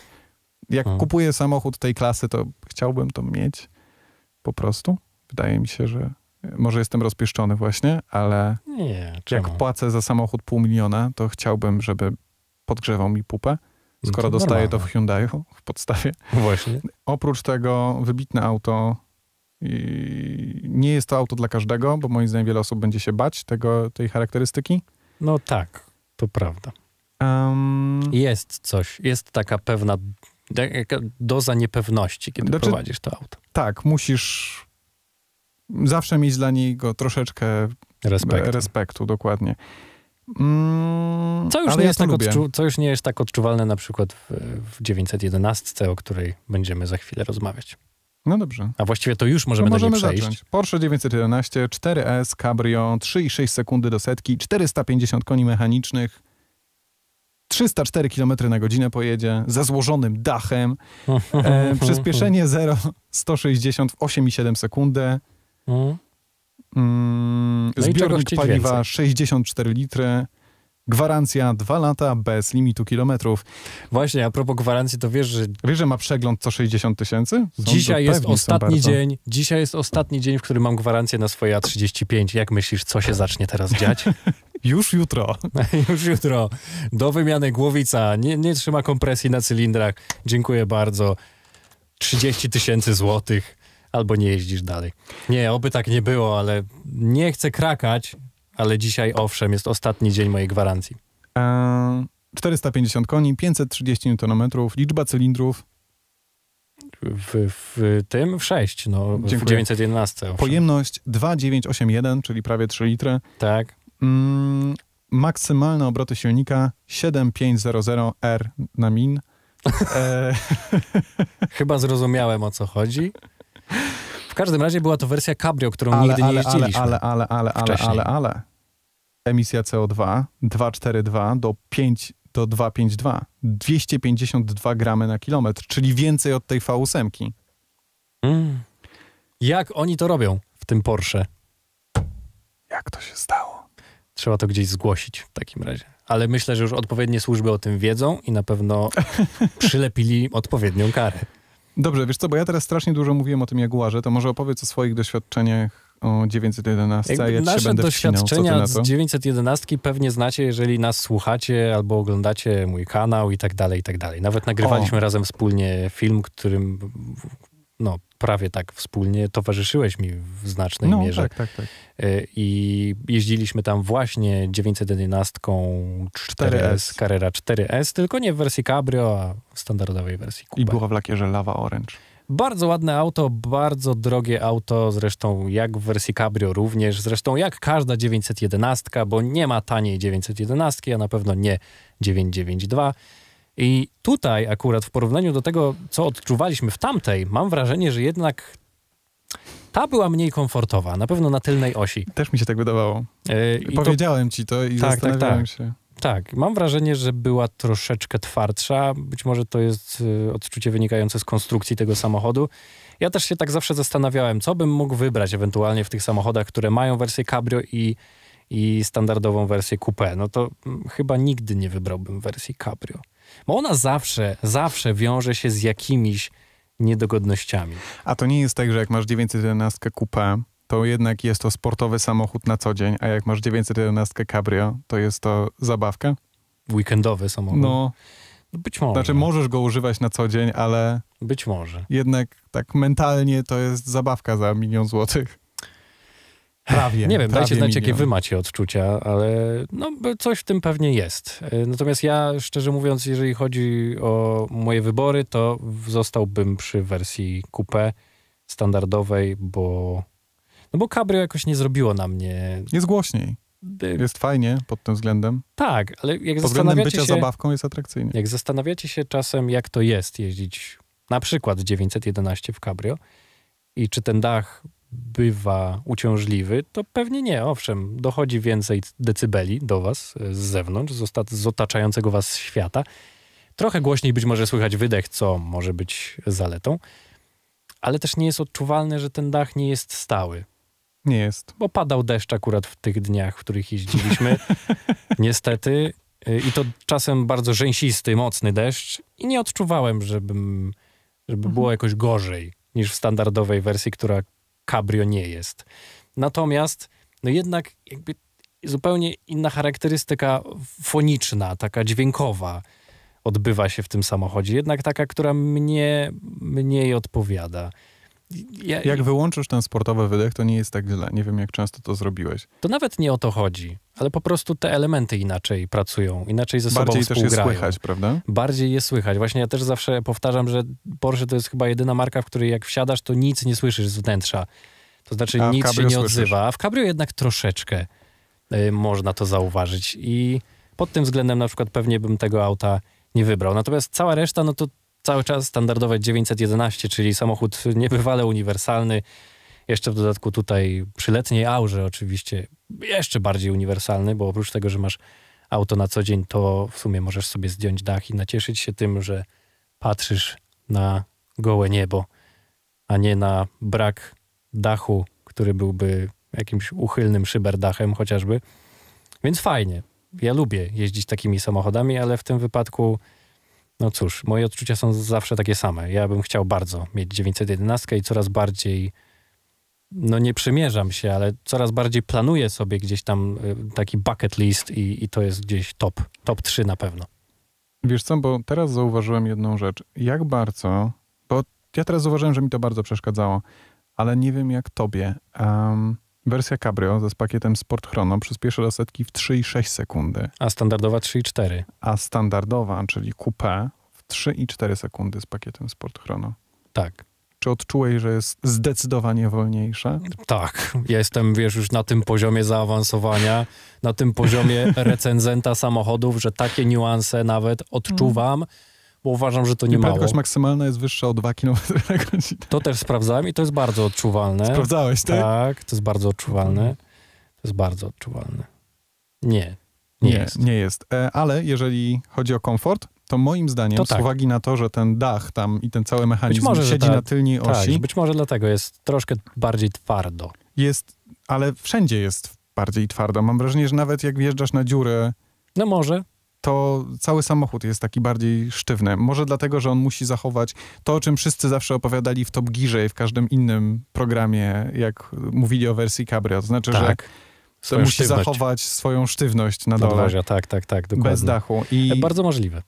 Jak mhm. kupuję samochód tej klasy, to chciałbym to mieć po prostu. Wydaje mi się, że może jestem rozpieszczony właśnie, ale nie, jak płacę za samochód pół miliona, to chciałbym, żeby podgrzewał mi pupę skoro no dostaje to w Hyundai w podstawie. Właśnie. Oprócz tego wybitne auto. Nie jest to auto dla każdego, bo moim zdaniem wiele osób będzie się bać tego, tej charakterystyki. No tak, to prawda. Um, jest coś, jest taka pewna doza niepewności, kiedy znaczy, prowadzisz to auto. Tak, musisz zawsze mieć dla niego troszeczkę respektu, respektu dokładnie. Mm, co, już nie ja jest tak odczu- co już nie jest tak odczuwalne na przykład w, w 911, o której będziemy za chwilę rozmawiać. No dobrze. A właściwie to już możemy, no możemy do niej przejść. Zacząć. Porsche 911, 4S, Cabrio, 3,6 sekundy do setki, 450 koni mechanicznych, 304 km na godzinę pojedzie, ze złożonym dachem, [LAUGHS] e, przyspieszenie 0, 160 w 8,7 sekundy. Mm. Mm, no zbiornik paliwa więcej. 64 litry. Gwarancja 2 lata bez limitu kilometrów. Właśnie, a propos gwarancji, to wiesz, że... Wiesz, że ma przegląd co 60 tysięcy? Dzisiaj jest ostatni dzień, dzisiaj jest ostatni dzień, w którym mam gwarancję na swoje A35. Jak myślisz, co się zacznie teraz dziać? [LAUGHS] Już jutro. [LAUGHS] Już jutro. Do wymiany głowica. Nie, nie trzyma kompresji na cylindrach. Dziękuję bardzo. 30 tysięcy złotych albo nie jeździsz dalej. Nie, oby tak nie było, ale nie chcę krakać, ale dzisiaj owszem, jest ostatni dzień mojej gwarancji. 450 e, koni, 530 Nm, liczba cylindrów. W, w tym w 6, no, Dziękuję. w 911. Owszem. Pojemność 2,981, czyli prawie 3 litry. Tak. Mm, maksymalne obroty silnika 7500R na min. E... [LAUGHS] Chyba zrozumiałem o co chodzi każdym razie była to wersja cabrio, którą ale, nigdy nie ale, Ale, ale, ale, ale, ale, ale, ale. Emisja CO2 242 do 5 do 252. 252 gramy na kilometr, czyli więcej od tej V8. Mm. Jak oni to robią w tym Porsche? Jak to się stało? Trzeba to gdzieś zgłosić w takim razie. Ale myślę, że już odpowiednie służby o tym wiedzą i na pewno [LAUGHS] przylepili odpowiednią karę. Dobrze, wiesz co, bo ja teraz strasznie dużo mówiłem o tym Jaguarze, to może opowiedz o swoich doświadczeniach o 911. ja nasze doświadczenia wcinał, z 911 pewnie znacie, jeżeli nas słuchacie albo oglądacie mój kanał i tak dalej, i tak dalej. Nawet nagrywaliśmy o. razem wspólnie film, którym no, prawie tak wspólnie towarzyszyłeś mi w znacznej no, mierze. Tak, tak, tak. E, I jeździliśmy tam właśnie 911 4S, Carrera 4S, tylko nie w wersji cabrio, a w standardowej wersji Coupe. I była w lakierze Lava Orange. Bardzo ładne auto, bardzo drogie auto, zresztą jak w wersji Cabrio również, zresztą jak każda 911, bo nie ma taniej 911, a na pewno nie 992. I tutaj akurat w porównaniu do tego, co odczuwaliśmy w tamtej, mam wrażenie, że jednak ta była mniej komfortowa, na pewno na tylnej osi. Też mi się tak wydawało. Yy, Powiedziałem to... ci to i tak, zastanawiałem tak, tak. się. Tak, mam wrażenie, że była troszeczkę twardsza. Być może to jest y, odczucie wynikające z konstrukcji tego samochodu. Ja też się tak zawsze zastanawiałem, co bym mógł wybrać ewentualnie w tych samochodach, które mają wersję cabrio i, i standardową wersję coupé. No to m, mm, chyba nigdy nie wybrałbym wersji cabrio. Bo ona zawsze, zawsze wiąże się z jakimiś niedogodnościami. A to nie jest tak, że jak masz 911 coupé, to jednak jest to sportowy samochód na co dzień, a jak masz 911 cabrio, to jest to zabawka? Weekendowy samochód. No. no. Być może. Znaczy możesz go używać na co dzień, ale... Być może. Jednak tak mentalnie to jest zabawka za milion złotych. Prawie. Nie wiem, prawie dajcie znać, milion. jakie wy macie odczucia, ale no, coś w tym pewnie jest. E, natomiast ja, szczerze mówiąc, jeżeli chodzi o moje wybory, to zostałbym przy wersji coupé standardowej, bo no bo cabrio jakoś nie zrobiło na mnie... Jest głośniej. Jest fajnie pod tym względem. Tak, ale jak pod zastanawiacie bycia się... zabawką jest atrakcyjnie. Jak zastanawiacie się czasem, jak to jest jeździć na przykład 911 w cabrio i czy ten dach bywa uciążliwy, to pewnie nie. Owszem, dochodzi więcej decybeli do was e, z zewnątrz, z, z otaczającego was świata. Trochę głośniej być może słychać wydech, co może być zaletą, ale też nie jest odczuwalne, że ten dach nie jest stały. Nie jest. Bo padał deszcz akurat w tych dniach, w których jeździliśmy. [LAUGHS] Niestety. E, I to czasem bardzo rzęsisty, mocny deszcz. I nie odczuwałem, żebym, żeby mhm. było jakoś gorzej niż w standardowej wersji, która cabrio nie jest. Natomiast no jednak jakby zupełnie inna charakterystyka foniczna, taka dźwiękowa odbywa się w tym samochodzie. Jednak taka, która mnie mniej odpowiada. Ja, jak wyłączysz ten sportowy wydech, to nie jest tak źle. Nie wiem, jak często to zrobiłeś. To nawet nie o to chodzi, ale po prostu te elementy inaczej pracują, inaczej ze Bardziej sobą współgrają. Bardziej też je słychać, prawda? Bardziej je słychać. Właśnie ja też zawsze powtarzam, że Porsche to jest chyba jedyna marka, w której jak wsiadasz, to nic nie słyszysz z wnętrza. To znaczy nic się nie słyszysz. odzywa, a w cabrio jednak troszeczkę y, można to zauważyć i pod tym względem na przykład pewnie bym tego auta nie wybrał. Natomiast cała reszta, no to cały czas standardowe 911, czyli samochód niebywale uniwersalny. Jeszcze w dodatku tutaj przy letniej aurze oczywiście jeszcze bardziej uniwersalny, bo oprócz tego, że masz auto na co dzień, to w sumie możesz sobie zdjąć dach i nacieszyć się tym, że patrzysz na gołe niebo, a nie na brak dachu, który byłby jakimś uchylnym szyberdachem chociażby. Więc fajnie. Ja lubię jeździć takimi samochodami, ale w tym wypadku no cóż, moje odczucia są zawsze takie same. Ja bym chciał bardzo mieć 911 i coraz bardziej, no nie przymierzam się, ale coraz bardziej planuję sobie gdzieś tam y, taki bucket list i, i to jest gdzieś top, top 3 na pewno. Wiesz co, bo teraz zauważyłem jedną rzecz. Jak bardzo, bo ja teraz zauważyłem, że mi to bardzo przeszkadzało, ale nie wiem jak tobie. Um, Wersja Cabrio z pakietem Sport Chrono przyspiesza do setki w 3,6 sekundy. A standardowa 3,4. A standardowa, czyli coupé w 3,4 sekundy z pakietem Sport Chrono. Tak. Czy odczułeś, że jest zdecydowanie wolniejsza? Tak, ja jestem, wiesz, już na tym poziomie zaawansowania, na tym poziomie [LAUGHS] recenzenta samochodów, że takie niuanse nawet odczuwam. Mhm bo uważam, że to nie ma. Prędkość maksymalna jest wyższa o 2 km na godzinę. To też sprawdzałem i to jest bardzo odczuwalne. Sprawdzałeś, tak? Tak, to jest bardzo odczuwalne. Mhm. To jest bardzo odczuwalne. Nie, nie, nie jest. Nie jest. E, ale jeżeli chodzi o komfort, to moim zdaniem, to tak. z uwagi na to, że ten dach tam i ten cały mechanizm może, siedzi ta, na tylnej tak, osi. Tak, być może dlatego jest troszkę bardziej twardo. Jest, ale wszędzie jest bardziej twardo. Mam wrażenie, że nawet jak wjeżdżasz na dziurę. No może to cały samochód jest taki bardziej sztywny. Może dlatego, że on musi zachować to, o czym wszyscy zawsze opowiadali w Top Gearze i w każdym innym programie, jak mówili o wersji Cabrio. To znaczy, tak. że Swoją musi sztywność. zachować swoją sztywność na dole. Na tak, tak, tak, dokładnie. Bez dachu. I e, Bardzo możliwe.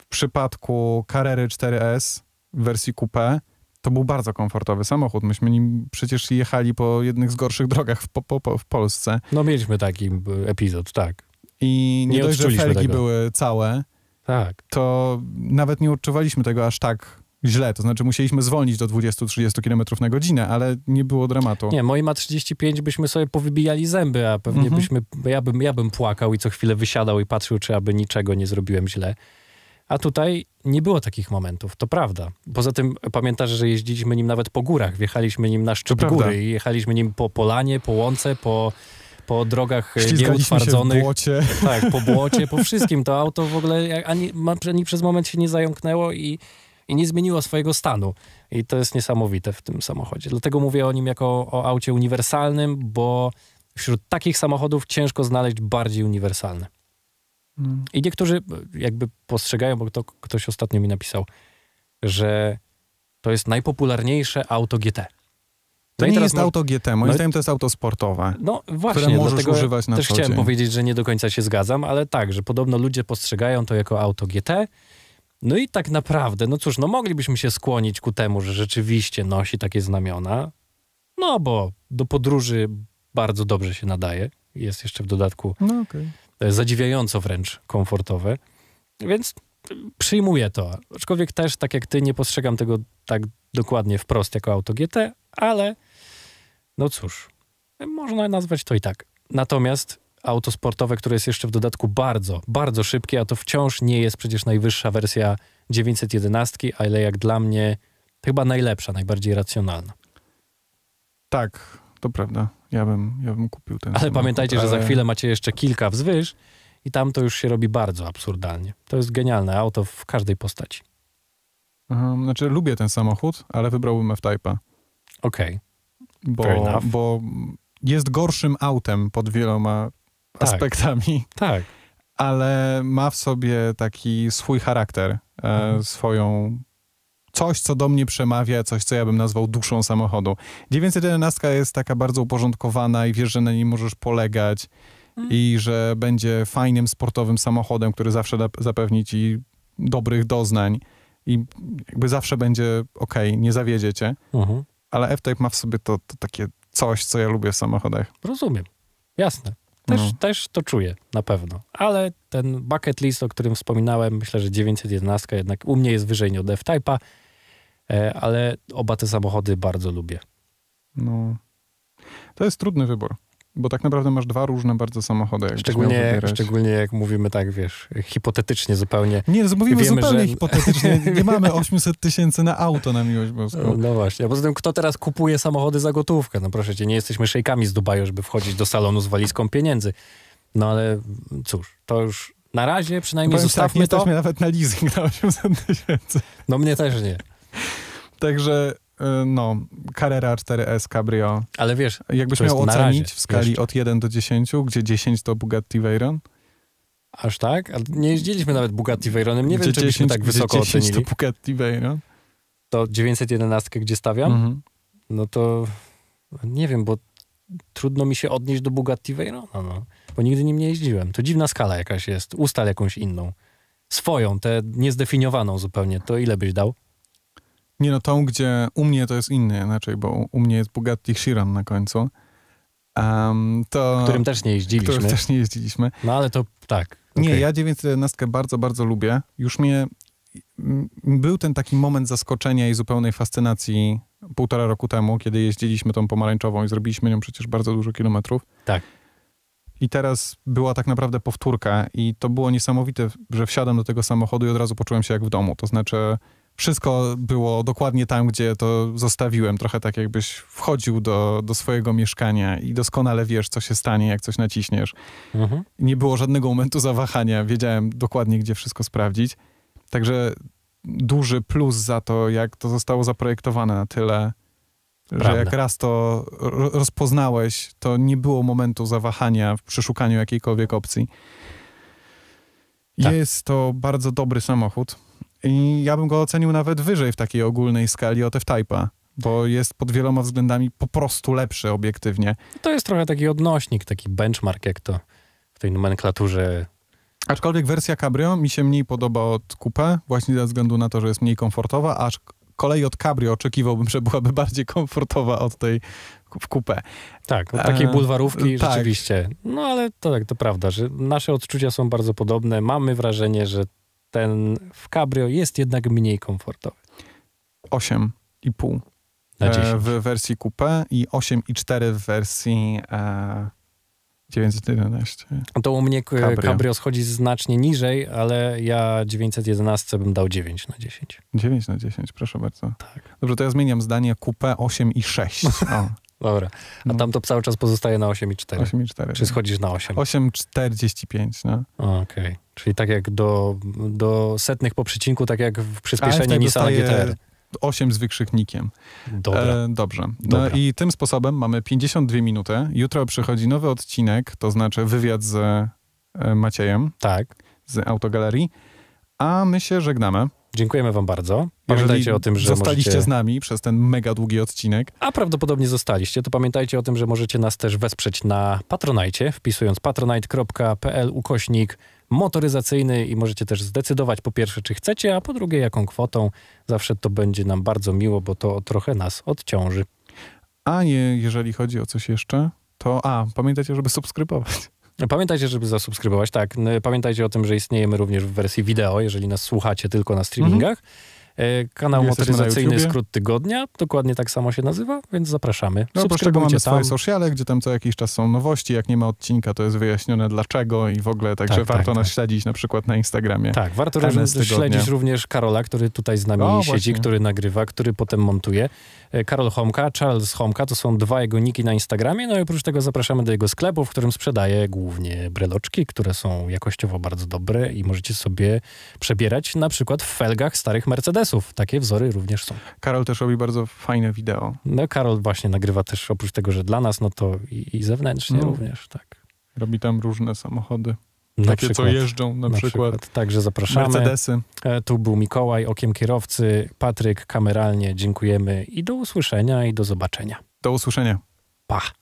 W przypadku Carrera 4S w wersji coupé to był bardzo komfortowy samochód. Myśmy nim przecież jechali po jednych z gorszych [LAUGHS] drogach w, po, po, w Polsce. No mieliśmy taki epizod, tak. I nie, nie dość, że felgi tego. były całe, tak. to nawet nie odczuwaliśmy tego aż tak źle. To znaczy musieliśmy zwolnić do 20-30 km na godzinę, ale nie było dramatu. Nie, moi ma 35 byśmy sobie powybijali zęby, a pewnie mhm. byśmy, ja bym, ja bym płakał i co chwilę wysiadał i patrzył, czy aby niczego nie zrobiłem źle. A tutaj nie było takich momentów, to prawda. Poza tym pamiętasz, że jeździliśmy nim nawet po górach, wjechaliśmy nim na szczyt góry, jechaliśmy nim po polanie, po łące, po po drogach e, nieutwardzonych. po błocie. [LAUGHS] Tak, po błocie, po wszystkim. To auto w ogóle ani, ani przez moment się nie zająknęło i, i nie zmieniło swojego stanu. I to jest niesamowite w tym samochodzie. Dlatego mówię o nim jako o aucie uniwersalnym, bo wśród takich samochodów ciężko znaleźć bardziej uniwersalny. Mm. I niektórzy e, jakby postrzegają, bo to ktoś ostatnio mi napisał, że to jest najpopularniejsze auto GT. To no nie jest może... auto GT, moim no... zdaniem to jest auto sportowe. No właśnie, które możesz używać na też co chciałem dzień. powiedzieć, że nie do końca się zgadzam, ale tak, że podobno ludzie postrzegają to jako auto GT. No i tak naprawdę, no cóż, no moglibyśmy się skłonić ku temu, że rzeczywiście nosi takie znamiona, no bo do podróży bardzo dobrze się nadaje. Jest jeszcze w dodatku no, okay. E, zadziwiająco wręcz komfortowe. Więc przyjmuję to. Aczkolwiek też, tak jak ty, nie postrzegam tego tak dokładnie wprost jako auto GT, ale no cóż, można nazwać to i tak. Natomiast auto sportowe, które jest jeszcze w dodatku bardzo, bardzo szybkie, a to wciąż nie jest przecież najwyższa wersja 911, ale jak dla mnie chyba najlepsza, najbardziej racjonalna. Tak, to prawda. Ja bym, ja bym kupił ten. Ale samochód, pamiętajcie, ale... że za chwilę macie jeszcze kilka wzwyż i tam to już się robi bardzo absurdalnie. To jest genialne auto w każdej postaci. Aha, znaczy, lubię ten samochód, ale wybrałbym F-Type'a. Okej. Okay. Bo, bo jest gorszym autem pod wieloma tak. aspektami. Tak. Ale ma w sobie taki swój charakter, e, mhm. swoją coś, co do mnie przemawia, coś, co ja bym nazwał duszą samochodu. 911 jest taka bardzo uporządkowana i wiesz, że na niej możesz polegać mhm. i że będzie fajnym, sportowym samochodem, który zawsze da zapewni ci dobrych doznań i jakby zawsze będzie ok, nie zawiedzie cię. Mhm ale F-Type ma w sobie to, to takie coś, co ja lubię w samochodach. Rozumiem, jasne. Też, no. też to czuję, na pewno. Ale ten bucket list, o którym wspominałem, myślę, że 911 jednak u mnie jest wyżej niż od F-Type'a, e, ale oba te samochody bardzo lubię. No. To jest trudny wybór. Bo tak naprawdę masz dwa różne bardzo samochody. Jak szczególnie, szczególnie jak mówimy tak, wiesz, hipotetycznie zupełnie. Nie, no mówimy Wiemy, zupełnie że... hipotetycznie. [LAUGHS] Nie mamy 800 tysięcy na auto, na miłość boską. No, no właśnie, a poza tym kto teraz kupuje samochody za gotówkę? No proszę cię, nie jesteśmy szejkami z Dubaju, żeby wchodzić do salonu z walizką pieniędzy. No ale cóż, to już na razie przynajmniej Powiem zostawmy tak, nie to. nawet na leasing na 800 tysięcy. No mnie też nie. Także Y, no, Carrera 4S Cabrio. Ale wiesz, jakbyś miał ocenić w skali jeszcze. od 1 do 10, gdzie 10 to Bugatti Veyron? Aż tak? A nie jeździliśmy nawet Bugatti Veyronem. Nie gdzie wiem, czy byśmy tak wysoko 10 ocenili. to Bugatti Veyron? To 911, gdzie stawiam? Mhm. No to nie wiem, bo trudno mi się odnieść do Bugatti Veyrona, no, bo nigdy nim nie jeździłem. To dziwna skala jakaś jest. Ustal jakąś inną. Swoją, tę niezdefiniowaną zupełnie. To ile byś dał? Nie no, tą, gdzie u mnie to jest inny inaczej, bo u mnie jest Bugatti Chiron na końcu. Um, to, którym też nie jeździliśmy. Którym też nie jeździliśmy. No ale to tak. Okay. Nie, ja 911 bardzo, bardzo lubię. Już mnie... Był ten taki moment zaskoczenia i zupełnej fascynacji półtora roku temu, kiedy jeździliśmy tą pomarańczową i zrobiliśmy nią przecież bardzo dużo kilometrów. Tak. I teraz była tak naprawdę powtórka i to było niesamowite, że wsiadam do tego samochodu i od razu poczułem się jak w domu. To znaczy wszystko było dokładnie tam, gdzie to zostawiłem. Trochę tak jakbyś wchodził do, do swojego mieszkania i doskonale wiesz, co się stanie, jak coś naciśniesz. Mhm. Nie było żadnego momentu zawahania. Wiedziałem dokładnie, gdzie wszystko sprawdzić. Także duży plus za to, jak to zostało zaprojektowane na tyle, Prawda. że jak raz to rozpoznałeś, to nie było momentu zawahania w przeszukaniu jakiejkolwiek opcji. Tak. Jest to bardzo dobry samochód. I ja bym go ocenił nawet wyżej w takiej ogólnej skali od F-Type'a bo jest pod wieloma względami po prostu lepszy obiektywnie. To jest trochę taki odnośnik, taki benchmark, jak to w tej nomenklaturze. Aczkolwiek wersja Cabrio mi się mniej podoba od Coupe, właśnie ze względu na to, że jest mniej komfortowa, aż kolei od Cabrio oczekiwałbym, że byłaby bardziej komfortowa od tej w Coupe. Tak, od takiej e, bulwarówki tak. rzeczywiście. No ale to tak, to prawda, że nasze odczucia są bardzo podobne. Mamy wrażenie, że ten w cabrio jest jednak mniej komfortowy. 8,5 na 10. E, w wersji coupé i 8,4 w wersji e, 911. To u mnie cabrio. cabrio schodzi znacznie niżej, ale ja 911 bym dał 9 na 10. 9 na 10, proszę bardzo. Tak. Dobrze, to ja zmieniam zdanie coupé 8 i 6. O. [LAUGHS] Dobra. A no. tam to cały czas pozostaje na 8,4. 8,4. Czy no. schodzisz na 8? 8,45, no. Okej. Okay. Czyli tak jak do, do setnych po przecinku, tak jak w przyspieszeniu Nissan GTR. 8 z wykrzyknikiem. Dobra. E, dobrze. No Dobra. No i tym sposobem mamy 52 minuty. Jutro przychodzi nowy odcinek, to znaczy wywiad z e, Maciejem. Tak. Z autogalerii. A my się żegnamy. Dziękujemy Wam bardzo. Pamiętajcie Jeżeli o tym, że. Zostaliście możecie... z nami przez ten mega długi odcinek. A prawdopodobnie zostaliście, to pamiętajcie o tym, że możecie nas też wesprzeć na patronajcie wpisując patronite.pl ukośnik motoryzacyjny i możecie też zdecydować po pierwsze, czy chcecie, a po drugie, jaką kwotą. Zawsze to będzie nam bardzo miło, bo to trochę nas odciąży. A nie, jeżeli chodzi o coś jeszcze, to a, pamiętajcie, żeby subskrybować. Pamiętajcie, żeby zasubskrybować, tak. Pamiętajcie o tym, że istniejemy również w wersji wideo, jeżeli nas słuchacie tylko na streamingach. Mhm. E, kanał Jesteśmy motoryzacyjny Skrót Tygodnia, dokładnie tak samo się nazywa, więc zapraszamy. No oprócz tego mamy swoje sociale, gdzie tam co jakiś czas są nowości, jak nie ma odcinka, to jest wyjaśnione dlaczego i w ogóle, także tak, tak warto tak, nas tak. śledzić na przykład na Instagramie. Tak, warto śledzić również Karola, który tutaj z nami o, siedzi, właśnie. który nagrywa, który potem montuje. E, Karol Homka, Charles Homka, to są dwa jego niki na Instagramie, no i oprócz tego zapraszamy do jego sklepu, w którym sprzedaje głównie breloczki, które są jakościowo bardzo dobre i możecie sobie przebierać na przykład w felgach starych Mercedesów sukcesów. Takie wzory również są. Karol też robi bardzo fajne wideo. No Karol właśnie nagrywa też oprócz tego, że dla nas, no to i, i zewnętrznie no. również, tak. Robi tam różne samochody. Na takie, przykład, co jeżdżą na, na przykład. przykład. Także zapraszamy. Mercedesy. E, tu był Mikołaj, okiem kierowcy, Patryk, kameralnie. Dziękujemy i do usłyszenia i do zobaczenia. Do usłyszenia. Pa.